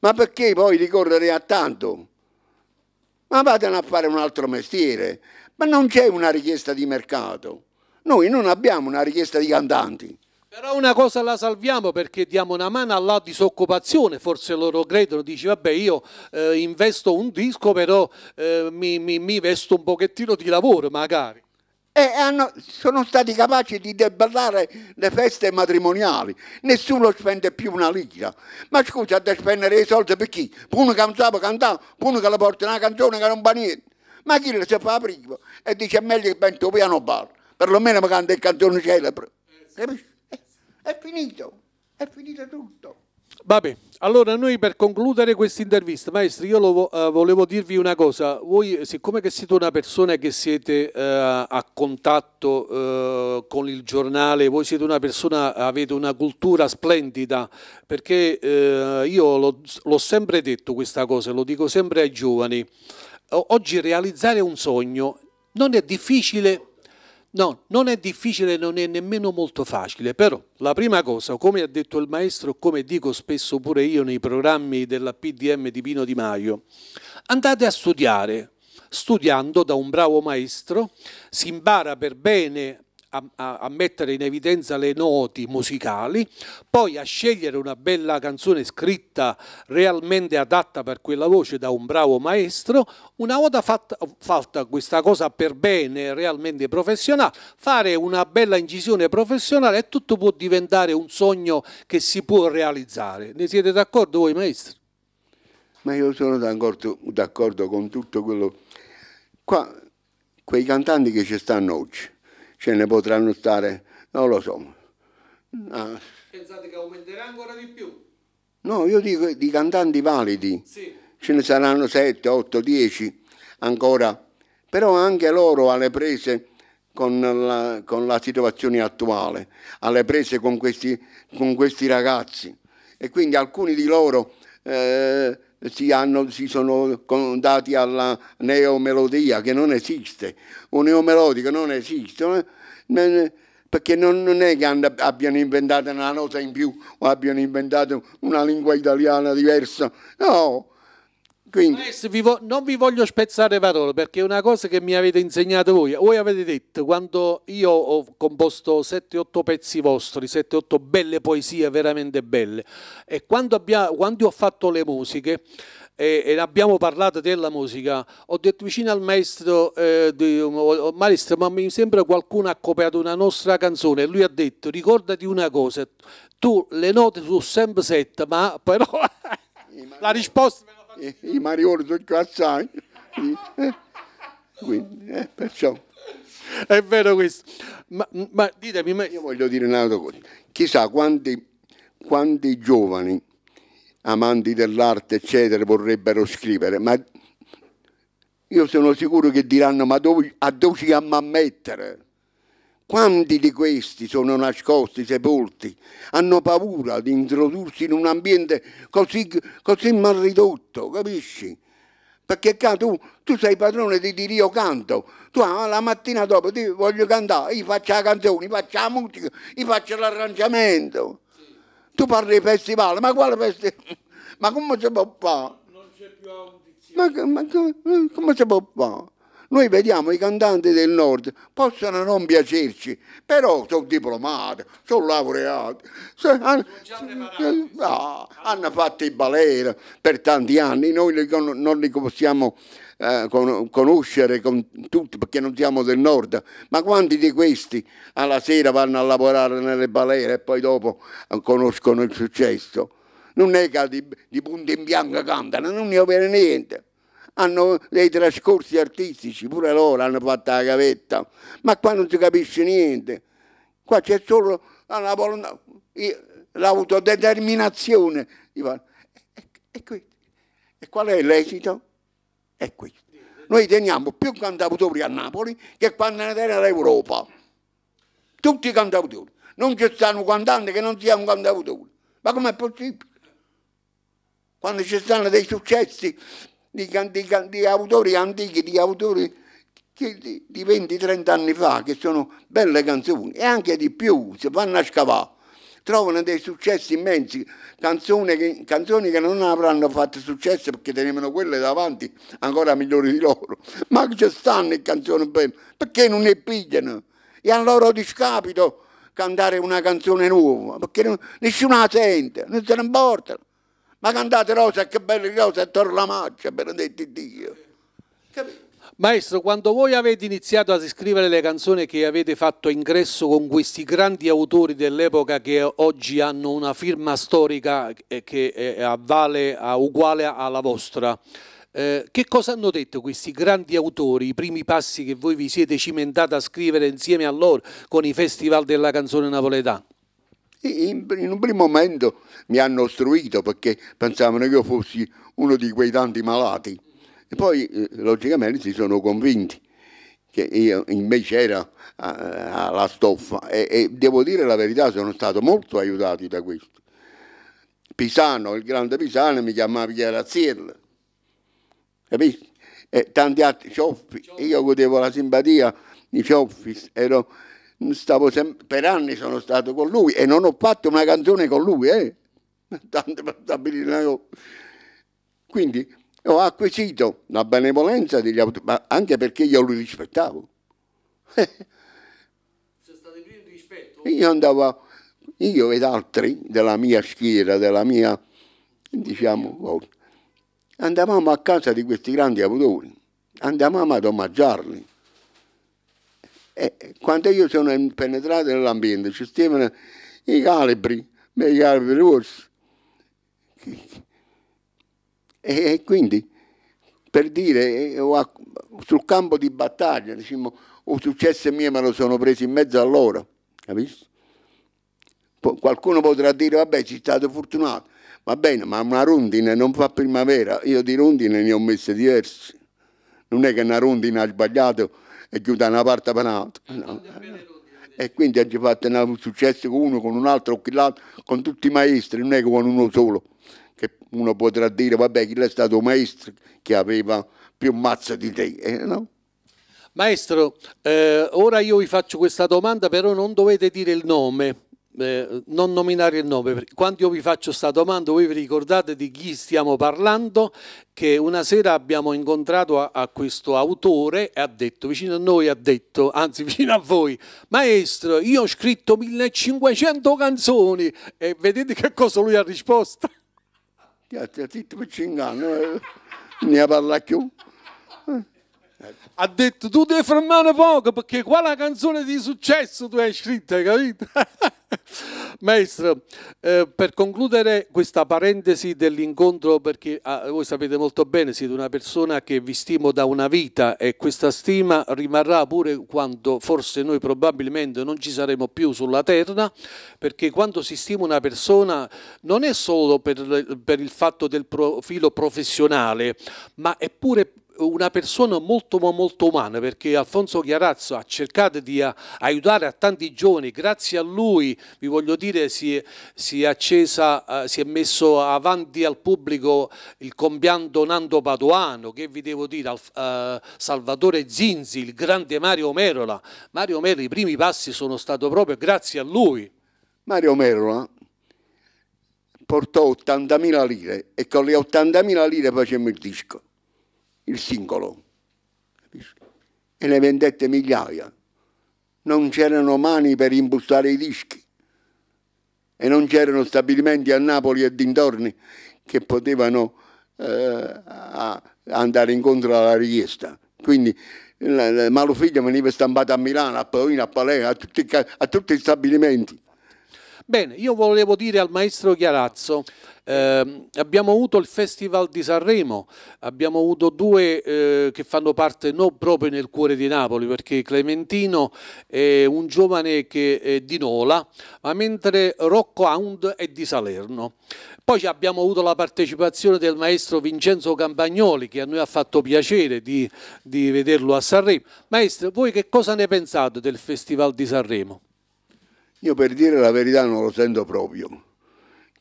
Ma perché poi ricorrere a tanto? Ma vadano a fare un altro mestiere. Ma non c'è una richiesta di mercato. Noi non abbiamo una richiesta di cantanti. Però una cosa la salviamo perché diamo una mano alla disoccupazione, forse loro credono, dici vabbè io eh, investo un disco però eh, mi, mi, mi vesto un pochettino di lavoro magari e hanno, sono stati capaci di debellare le feste matrimoniali. Nessuno spende più una lira. Ma scusa, a spendere i soldi per chi? Per uno che non sa cantare, per uno che le porta una canzone che non va niente. Ma chi le si fa prima? E dice meglio che penso piano bar, perlomeno mi canta il canzone celebre. Capisci? È finito, è finito tutto. Vabbè, allora noi per concludere questa intervista, maestri, io lo, uh, volevo dirvi una cosa. Voi, eh, siccome che siete una persona che siete uh, a contatto uh, con il giornale, voi siete una persona, avete una cultura splendida, perché io l'ho sempre detto questa cosa, lo dico sempre ai giovani. Oggi realizzare un sogno non è difficile No, non è difficile, non è nemmeno molto facile, però la prima cosa, come ha detto il maestro, come dico spesso pure io nei programmi della PDM di Pino Di Maio, andate a studiare. Studiando da un bravo maestro si impara per bene a, a, a, mettere in evidenza le noti musicali, poi a scegliere una bella canzone scritta realmente adatta per quella voce da un bravo maestro, una volta fatta, fatta questa cosa per bene, realmente professionale, fare una bella incisione professionale e tutto può diventare un sogno che si può realizzare. Ne siete d'accordo voi maestri? Ma io sono d'accordo con tutto quello... Qua, quei cantanti che ci stanno oggi, ce ne potranno stare, non lo so. Ah. Pensate che aumenterà ancora di più? No, io dico di cantanti validi, sì. ce ne saranno 7, 8, 10 ancora, però anche loro alle prese con la, con la situazione attuale, alle prese con questi, con questi, ragazzi e quindi alcuni di loro eh, si, hanno, si, sono dati alla neomelodia che non esiste, un neomelodico non esiste, eh? perché non, non è che and- abbiano inventato una nota in più o abbiano inventato una lingua italiana diversa, no, quindi, vi vo- non vi voglio spezzare parole perché è una cosa che mi avete insegnato voi. Voi avete detto quando io ho composto 7-8 pezzi vostri, 7-8 belle poesie veramente belle, e quando, abbia- quando ho fatto le musiche e, e, abbiamo parlato della musica, ho detto vicino al maestro, eh, di, maestro, ma mi sembra qualcuno ha copiato una nostra canzone e lui ha detto ricordati una cosa, tu le note sono sempre 7, ma però la risposta e, i mariori del cazzagno. Eh, quindi, eh, perciò. È vero questo. Ma, ma ditemi... Ma... Io voglio dire un'altra cosa. Chissà quanti, quanti giovani amanti dell'arte, eccetera, vorrebbero scrivere, ma io sono sicuro che diranno ma dove, a dove ci andiamo a mettere? Quanti di questi sono nascosti, sepolti, hanno paura di introdursi in un ambiente così, così mal ridotto, capisci? Perché tu, tu sei padrone di io canto, tu ah, la mattina dopo ti voglio cantare, io faccio la canzone, io faccio la musica, io faccio l'arrangiamento. Tu parli di festival, ma quale festival? Ma come si può fare? Non c'è più audizione. Ma, ma come, come si può fare? Noi vediamo i cantanti del nord, possono non piacerci, però sono diplomati, sono laureati, hanno, no, ah, hanno fatto i balera per tanti anni, noi li, non li possiamo eh, con, conoscere con tutti perché non siamo del nord, ma quanti di questi alla sera vanno a lavorare nelle balere e poi dopo eh, conoscono il successo? Non è che di, di punto in bianco cantano, non ne avere niente hanno dei trascorsi artistici, pure loro hanno fatto la gavetta, ma qua non si capisce niente, qua c'è solo l'autodeterminazione. E, e qual è l'esito? È questo. Noi teniamo più cantautori a Napoli che quando ne tiene l'Europa. Tutti i cantautori. Non ci stanno cantanti che non siano cantautori. Ma com'è possibile? Quando ci stanno dei successi di, di, di autori antichi, di autori che, di, di 20-30 anni fa, che sono belle canzoni, e anche di più, se vanno a scavare, trovano dei successi immensi, canzoni che, canzoni che non avranno fatto successo perché tenevano quelle davanti ancora migliori di loro, ma ci stanno le canzoni belle, perché non le pigliano? E a loro discapito cantare una canzone nuova, perché non, nessuno la sente, non se ne importa. Ma cantate rosa, che belle rosa, e torna la marcia, benedetti Dio. Maestro, quando voi avete iniziato a scrivere le canzoni che avete fatto ingresso con questi grandi autori dell'epoca che oggi hanno una firma storica che è eh, a uguale alla vostra, eh, che cosa hanno detto questi grandi autori, i primi passi che voi vi siete cimentati a scrivere insieme a loro con i festival della canzone napoletana? in, un primo momento mi hanno ostruito perché pensavano che io fossi uno di quei tanti malati. E poi eh, logicamente si sono convinti che io invece era alla ah, ah, stoffa e, e, devo dire la verità sono stato molto aiutato da questo. Pisano, il grande Pisano mi chiamava Chiarazziel, capisci? E tanti altri, Cioffi, io godevo la simpatia di Cioffi, ero stavo per anni sono stato con lui e non ho fatto una canzone con lui, eh? Tante stabilità io. Quindi ho acquisito la benevolenza degli autori, ma anche perché io lo rispettavo. io andavo, io ed altri della mia schiera, della mia, diciamo, andavamo a casa di questi grandi autori, andavamo ad omaggiarli e quando io sono penetrato nell'ambiente, ci stavano i calibri, i calibri russi. E, quindi, per dire, eh, sul campo di battaglia, diciamo, un successo mio me lo sono preso in mezzo a loro, capisci? Qualcuno potrà dire, vabbè, ci stato fortunato, va bene, ma una rondine non fa primavera, io di rondine ne ho messe diverse, non è che una rondine ha sbagliato e chiude una parte per un'altra. No. E quindi ha fatto un successo con uno, con un altro, con l'altro, con tutti i maestri, non è che con uno solo. Che uno potrà dire, vabbè, chi è stato un maestro che aveva più mazza di te, eh, no? Maestro, eh, ora io vi faccio questa domanda, però non dovete dire il nome. Eh, non nominare il nome, quando io vi faccio questa domanda voi vi ricordate di chi stiamo parlando, che una sera abbiamo incontrato a, a, questo autore e ha detto, vicino a noi ha detto, anzi vicino a voi, maestro io ho scritto 1500 canzoni e vedete che cosa lui ha risposto. Ti detto eh? Ne parla più. Ha detto tu devi fermare poco perché qua la canzone di successo tu hai scritta, hai capito? Maestro, eh, per concludere questa parentesi dell'incontro, perché ah, voi sapete molto bene, siete una persona che vi stimo da una vita e questa stima rimarrà pure quando forse noi probabilmente non ci saremo più sulla terra, perché quando si stima una persona non è solo per, per il fatto del profilo professionale, ma è pure per una persona molto molto umana perché Alfonso Chiarazzo ha cercato di aiutare a tanti giovani, grazie a lui vi voglio dire si, si è accesa, eh, si è messo avanti al pubblico il compianto Nando Paduano, che vi devo dire, al, eh, Salvatore Zinzi, il grande Mario Merola, Mario Merola i primi passi sono stati proprio grazie a lui. Mario Merola portò 80.000 lire e con le 80.000 lire facemmo il disco il singolo. E ne vendette migliaia. Non c'erano mani per imbustare i dischi e non c'erano stabilimenti a Napoli e dintorni che potevano eh, andare incontro alla richiesta. Quindi il Malofiglio veniva stampato a Milano, a Paolino, a Palermo, a a tutti i stabilimenti. Bene, io volevo dire al maestro Chiarazzo eh, abbiamo avuto il Festival di Sanremo, abbiamo avuto due eh, che fanno parte non proprio nel cuore di Napoli, perché Clementino è un giovane che è di Nola, ma mentre Rocco Hound è di Salerno. Poi abbiamo avuto la partecipazione del maestro Vincenzo Campagnoli, che a noi ha fatto piacere di, di vederlo a Sanremo. Maestro, voi che cosa ne pensate del Festival di Sanremo? Io per dire la verità non lo sento proprio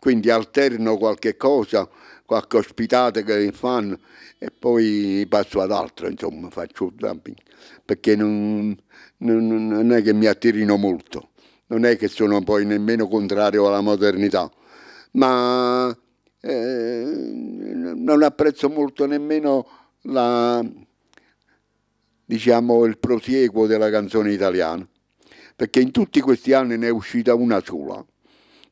quindi alterno qualche cosa, qualche ospitata che fanno e poi passo ad altro, insomma, faccio il zamping, perché non, non, non è che mi attirino molto, non è che sono poi nemmeno contrario alla modernità, ma eh, non apprezzo molto nemmeno la, diciamo, il prosieguo della canzone italiana, perché in tutti questi anni ne è uscita una sola,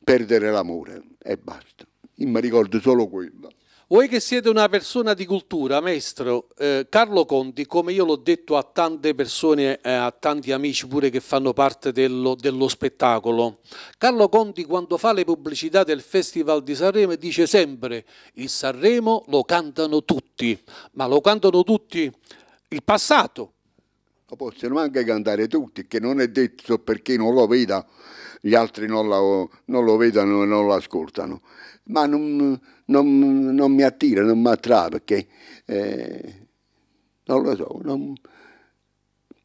Perdere l'amore e basta. Io mi ricordo solo quello. Voi che siete una persona di cultura, maestro, eh, Carlo Conti, come io l'ho detto a tante persone, eh, a tanti amici pure che fanno parte dello, dello, spettacolo, Carlo Conti quando fa le pubblicità del Festival di Sanremo dice sempre il Sanremo lo cantano tutti, ma lo cantano tutti il passato. Lo possono anche cantare tutti, che non è detto perché non lo veda gli altri non, la, non lo vedono e non lo ascoltano. Ma non, non, non mi attira, non mi attrae perché eh, non lo so,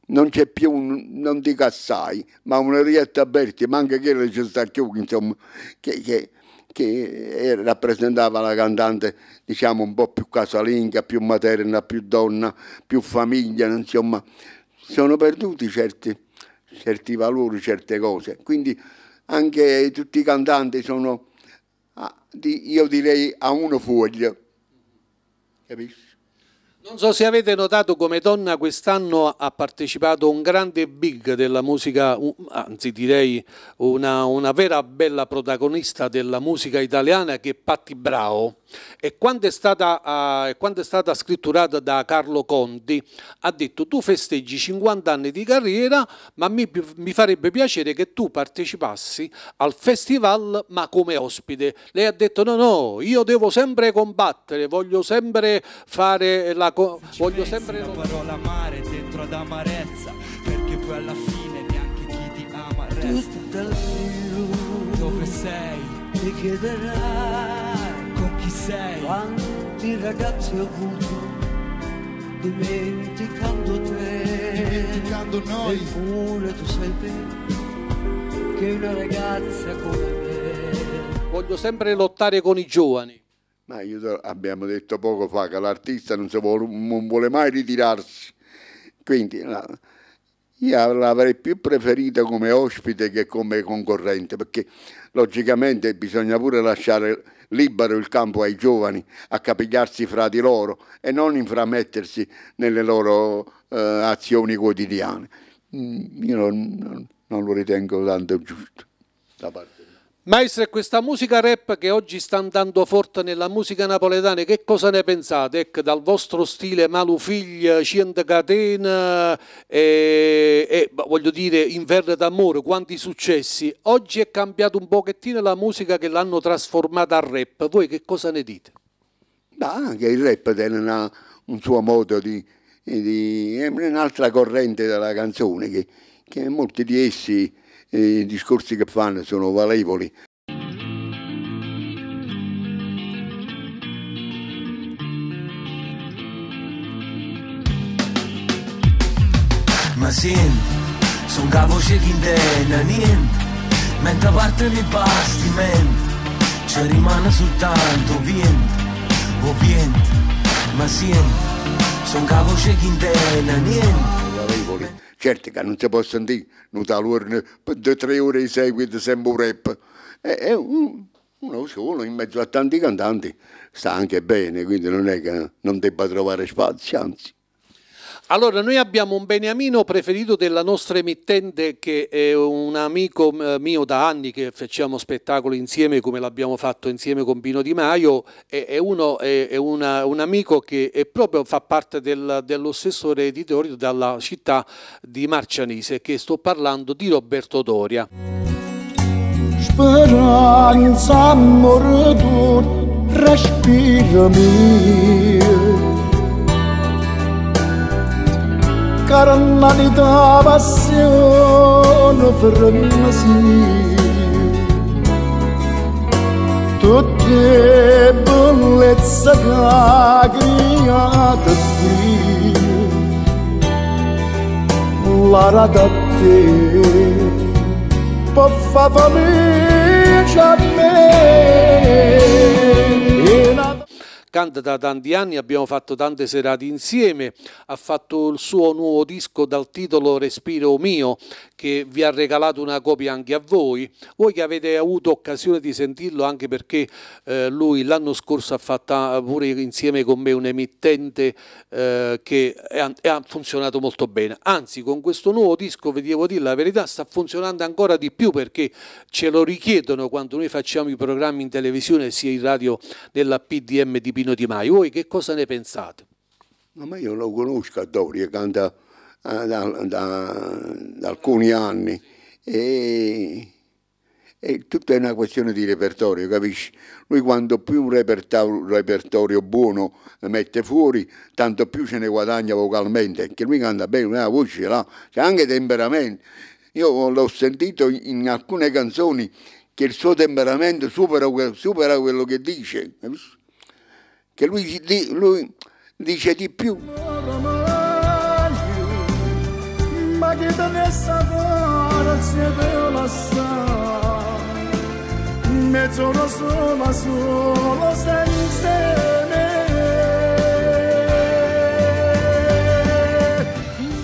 non, c'è più, un, non dico assai, ma una Rietta Berti, ma anche quella di sta insomma, che, che che rappresentava la cantante diciamo un po' più casalinga, più materna, più donna, più famiglia, insomma, sono perduti certi, certi valori, certe cose. Quindi anche tutti i cantanti sono, ah, io direi, a uno foglio. Capisci? Non so se avete notato come donna quest'anno ha partecipato un grande big della musica, anzi direi una, una vera bella protagonista della musica italiana che è Patti Brao e quando è, stata, uh, quando è stata scritturata da Carlo Conti, ha detto tu festeggi 50 anni di carriera, ma mi, mi farebbe piacere che tu partecipassi al festival ma come ospite. Lei ha detto no, no, io devo sempre combattere, voglio sempre fare la... Co- Se voglio sempre... La parola amare dentro ad amarezza, perché poi alla fine neanche chi ti ama resta. Dove sei? Mi chiederai sei. Quanti ragazzi ho avuto, dimenticando te. Dimenticando noi. Eppure tu sai bene che una ragazza come me. Voglio sempre lottare con i giovani. Ma io abbiamo detto poco fa che l'artista non, vuole, non vuole mai ritirarsi. Quindi no, io l'avrei più preferita come ospite che come concorrente, perché logicamente bisogna pure lasciare libero il campo ai giovani a capigliarsi fra di loro e non inframettersi nelle loro eh, azioni quotidiane. Mm, io non, non, lo ritengo tanto giusto. Maestro, questa musica rap che oggi sta andando forte nella musica napoletana, che cosa ne pensate? Ecco, dal vostro stile Malufiglia, Cienda Catena e, e, voglio dire Inverno d'amore, quanti successi. Oggi è cambiata un pochettino la musica che l'hanno trasformata a rap. Voi che cosa ne dite? Beh, anche il rap ha un suo modo di, di... è un'altra corrente della canzone che, che molti di essi i discorsi che fanno sono valevoli. Ma sì, sono cavoce che interna, niente, mentre parte di bastimento, ci rimane soltanto vento, o vento, ma sì, sono cavoce che interna, niente. Valevoli. Certo che non si può sentire non talorno per tre ore di seguito sembra un rap. È, uno solo in mezzo a tanti cantanti sta anche bene, quindi non è che non debba trovare spazio, anzi. Allora, noi abbiamo un beniamino preferito della nostra emittente che è un amico mio da anni che facciamo spettacolo insieme come l'abbiamo fatto insieme con Pino Di Maio, è, uno, è una, un amico che proprio fa parte del, dello stesso editorio della città di Marcianise, che sto parlando di Roberto Doria. Speranza, amore, respirami. carnalità-passione fermasi. Tutte bellezze create qui, l'ara da te, per favore, a me. canta da tanti anni, abbiamo fatto tante serate insieme, ha fatto il suo nuovo disco dal titolo Respiro mio che vi ha regalato una copia anche a voi, voi che avete avuto occasione di sentirlo anche perché eh, lui l'anno scorso ha fatto pure insieme con me un emittente eh, che ha funzionato molto bene, anzi con questo nuovo disco vi devo dire la verità sta funzionando ancora di più perché ce lo richiedono quando noi facciamo i programmi in televisione sia in radio della PDM di Pino Di Maio, voi che cosa ne pensate? ma io lo conosco a Doria, canta eh, da, da, da alcuni anni e, e tutta è una questione di repertorio, capisci? Lui quanto più un repertorio, un repertorio buono mette fuori, tanto più ce ne guadagna vocalmente, perché lui canta bene, una voce là, c'è anche temperamento. Io l'ho sentito in alcune canzoni che il suo temperamento supera, supera quello che dice, capisci? che lui, lui dice di più dieta messa d'ora se veo la sta mezz'ora sola solo senza me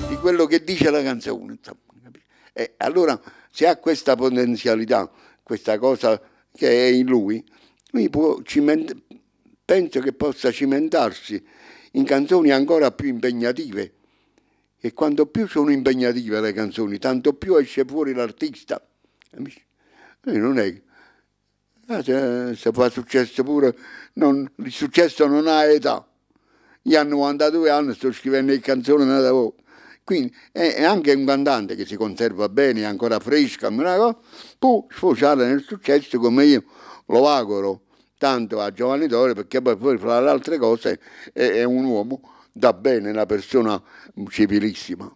di quello che dice la canzone insomma, e allora se ha questa potenzialità questa cosa che è in lui lui può cimentare penso che possa cimentarsi in canzoni ancora più impegnative e quanto più sono impegnative le canzoni, tanto più esce fuori l'artista. E eh, non è che eh, se fa successo pure, non, il successo non ha età. Io a 92 anni sto scrivendo le canzoni da voi. Quindi è anche un cantante che si conserva bene, è ancora fresca, può sfociare nel successo come io lo auguro tanto a Giovanni Torre perché poi fra le altre cose è, è un uomo da bene la persona civilissima.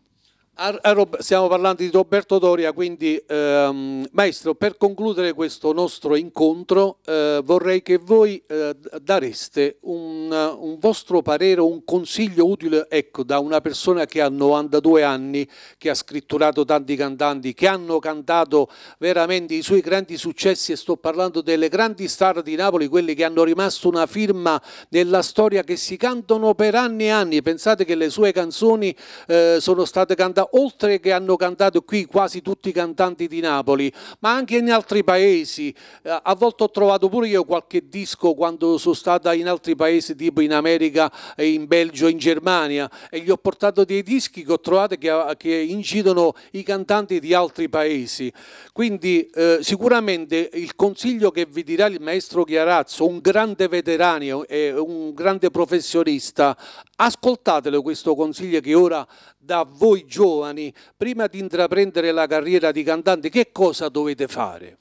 Stiamo parlando di Roberto Doria, quindi ehm, maestro, per concludere questo nostro incontro eh, vorrei che voi eh, dareste un, un, vostro parere, un consiglio utile ecco, da una persona che ha 92 anni, che ha scritturato tanti cantanti, che hanno cantato veramente i suoi grandi successi e sto parlando delle grandi star di Napoli, quelle che hanno rimasto una firma nella storia che si cantano per anni e anni. Pensate che le sue canzoni eh, sono state cantate oltre che hanno cantato qui quasi tutti i cantanti di Napoli, ma anche in altri paesi. Eh, a volte ho trovato pure io qualche disco quando sono stata in altri paesi, tipo in America, in Belgio, in Germania, e gli ho portato dei dischi che ho trovato che, che incidono i cantanti di altri paesi. Quindi eh, sicuramente il consiglio che vi dirà il maestro Chiarazzo, un grande veterano e un grande professionista, Ascoltatelo questo consiglio che ora da voi giovani, prima di intraprendere la carriera di cantante, che cosa dovete fare?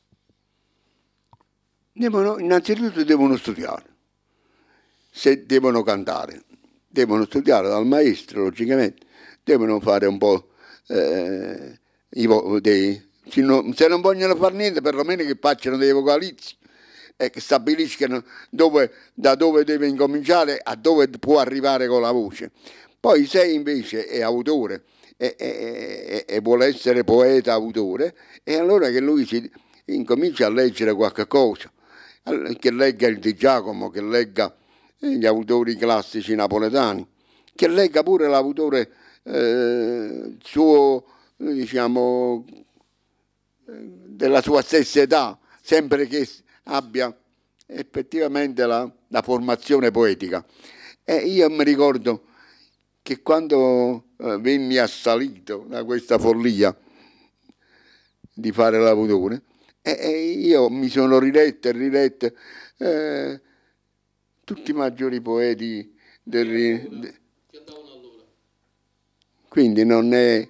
Devono, innanzitutto devono studiare, se devono cantare, devono studiare dal maestro, logicamente, devono fare un po' eh, i dei, se non, se non vogliono fare niente, perlomeno che facciano dei vocalizzi e che stabiliscono dove, da dove deve incominciare a dove può arrivare con la voce. Poi se invece è autore e, e, e, e vuole essere poeta autore, è allora che lui si, incomincia a leggere qualche cosa, che legga il Di Giacomo, che legga eh, gli autori classici napoletani, che legga pure l'autore eh, suo, eh, diciamo, eh, della sua stessa età, sempre che abbia effettivamente la, la formazione poetica. E io mi ricordo che quando eh, venni assalito da questa follia di fare l'autore, e, e io mi sono riletto e riletto eh, tutti i maggiori poeti del... De... Quindi non è...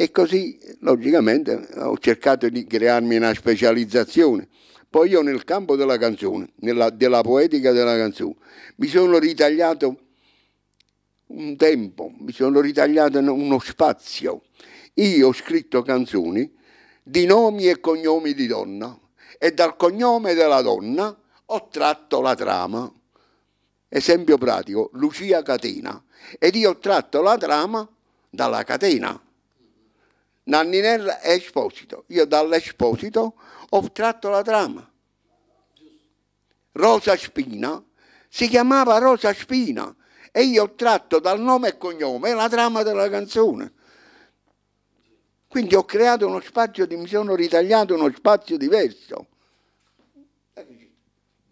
E così, logicamente, ho cercato di crearmi una specializzazione. Poi io nel campo della canzone, nella, della poetica della canzone, mi sono ritagliato un tempo, mi sono ritagliato uno spazio. Io ho scritto canzoni di nomi e cognomi di donna e dal cognome della donna ho tratto la trama. Esempio pratico, Lucia Catena. Ed io ho tratto la trama dalla catena. Nanninella Esposito. Io dall'Esposito ho tratto la trama. Rosa Spina si chiamava Rosa Spina e io ho tratto dal nome e cognome la trama della canzone. Quindi ho creato uno spazio, mi sono ritagliato uno spazio diverso. Eh,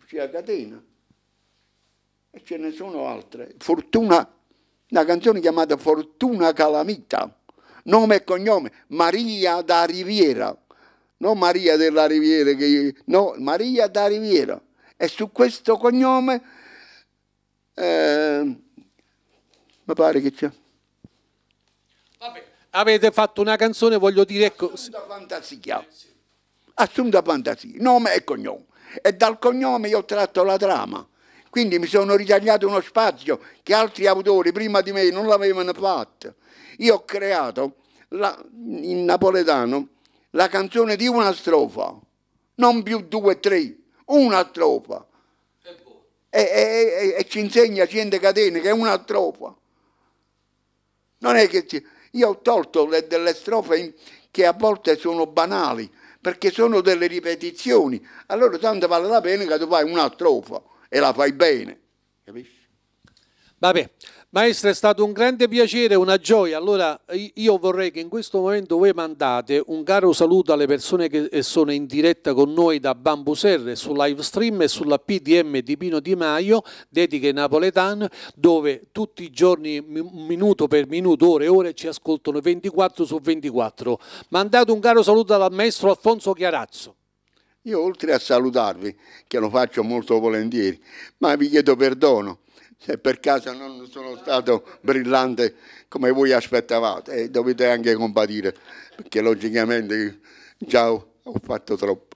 c'è la catena e ce ne sono altre. Fortuna, una canzone chiamata Fortuna Calamita, nome e cognome, Maria da Riviera non Maria della Riviera, io, no, Maria da Riviera. E su questo cognome, eh, mi pare che c'è. Vabbè, avete fatto una canzone, voglio dire... Ecco, Assunta Fantasia. Assunta Fantasia, nome e cognome. E dal cognome io ho tratto la trama. Quindi mi sono ritagliato uno spazio che altri autori prima di me non l'avevano fatto. Io ho creato la, in napoletano la canzone di una strofa, non più due, tre, una strofa. E, e, e, e ci insegna Ciente Catene che è una strofa. Non è che ci... Io ho tolto le, delle strofe che a volte sono banali, perché sono delle ripetizioni. Allora tanto vale la pena che tu fai una strofa e la fai bene. Capisci? Va bene. Maestro, è stato un grande piacere, una gioia. Allora, io vorrei che in questo momento voi mandate un caro saluto alle persone che eh, sono in diretta con noi da Bambuserre su live stream e sulla PDM di Pino Di Maio, dediche napoletane, dove tutti i giorni, minuto per minuto, ore e ore, ci ascoltano 24 su 24. Mandate un caro saluto al maestro Alfonso Chiarazzo. Io oltre a salutarvi, che lo faccio molto volentieri, ma vi chiedo perdono se per caso non sono stato brillante come voi aspettavate e eh, dovete anche compatire perché logicamente già ho fatto troppo.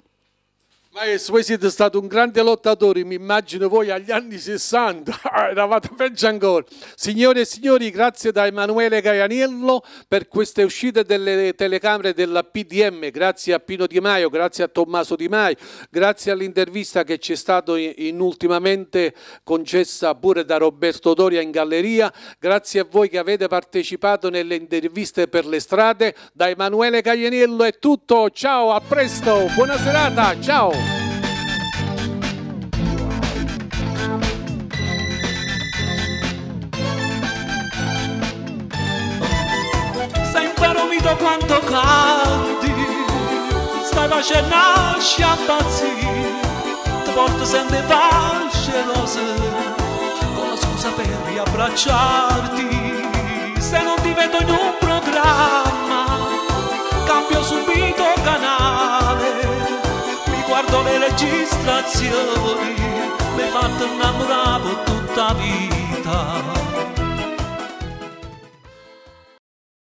Maestro, voi siete stato un grande lottatore, mi immagino voi agli anni 60, ah, eravate peggio ancora. Signore e signori, grazie da Emanuele Gaianiello per queste uscite delle telecamere della PDM, grazie a Pino Di Maio, grazie a Tommaso Di Maio, grazie all'intervista che ci è stata ultimamente concessa pure da Roberto Doria in galleria, grazie a voi che avete partecipato nelle interviste per le strade, da Emanuele Gaianiello è tutto, ciao, a presto, buona serata, ciao! sentito quanto canti Stai facendo nasce a pazzire Ti porto sempre fasce rose Con la scusa per riabbracciarti Se non ti vedo in un programma Cambio subito canale Mi guardo le registrazioni Mi hai fatto innamorare tutta la vita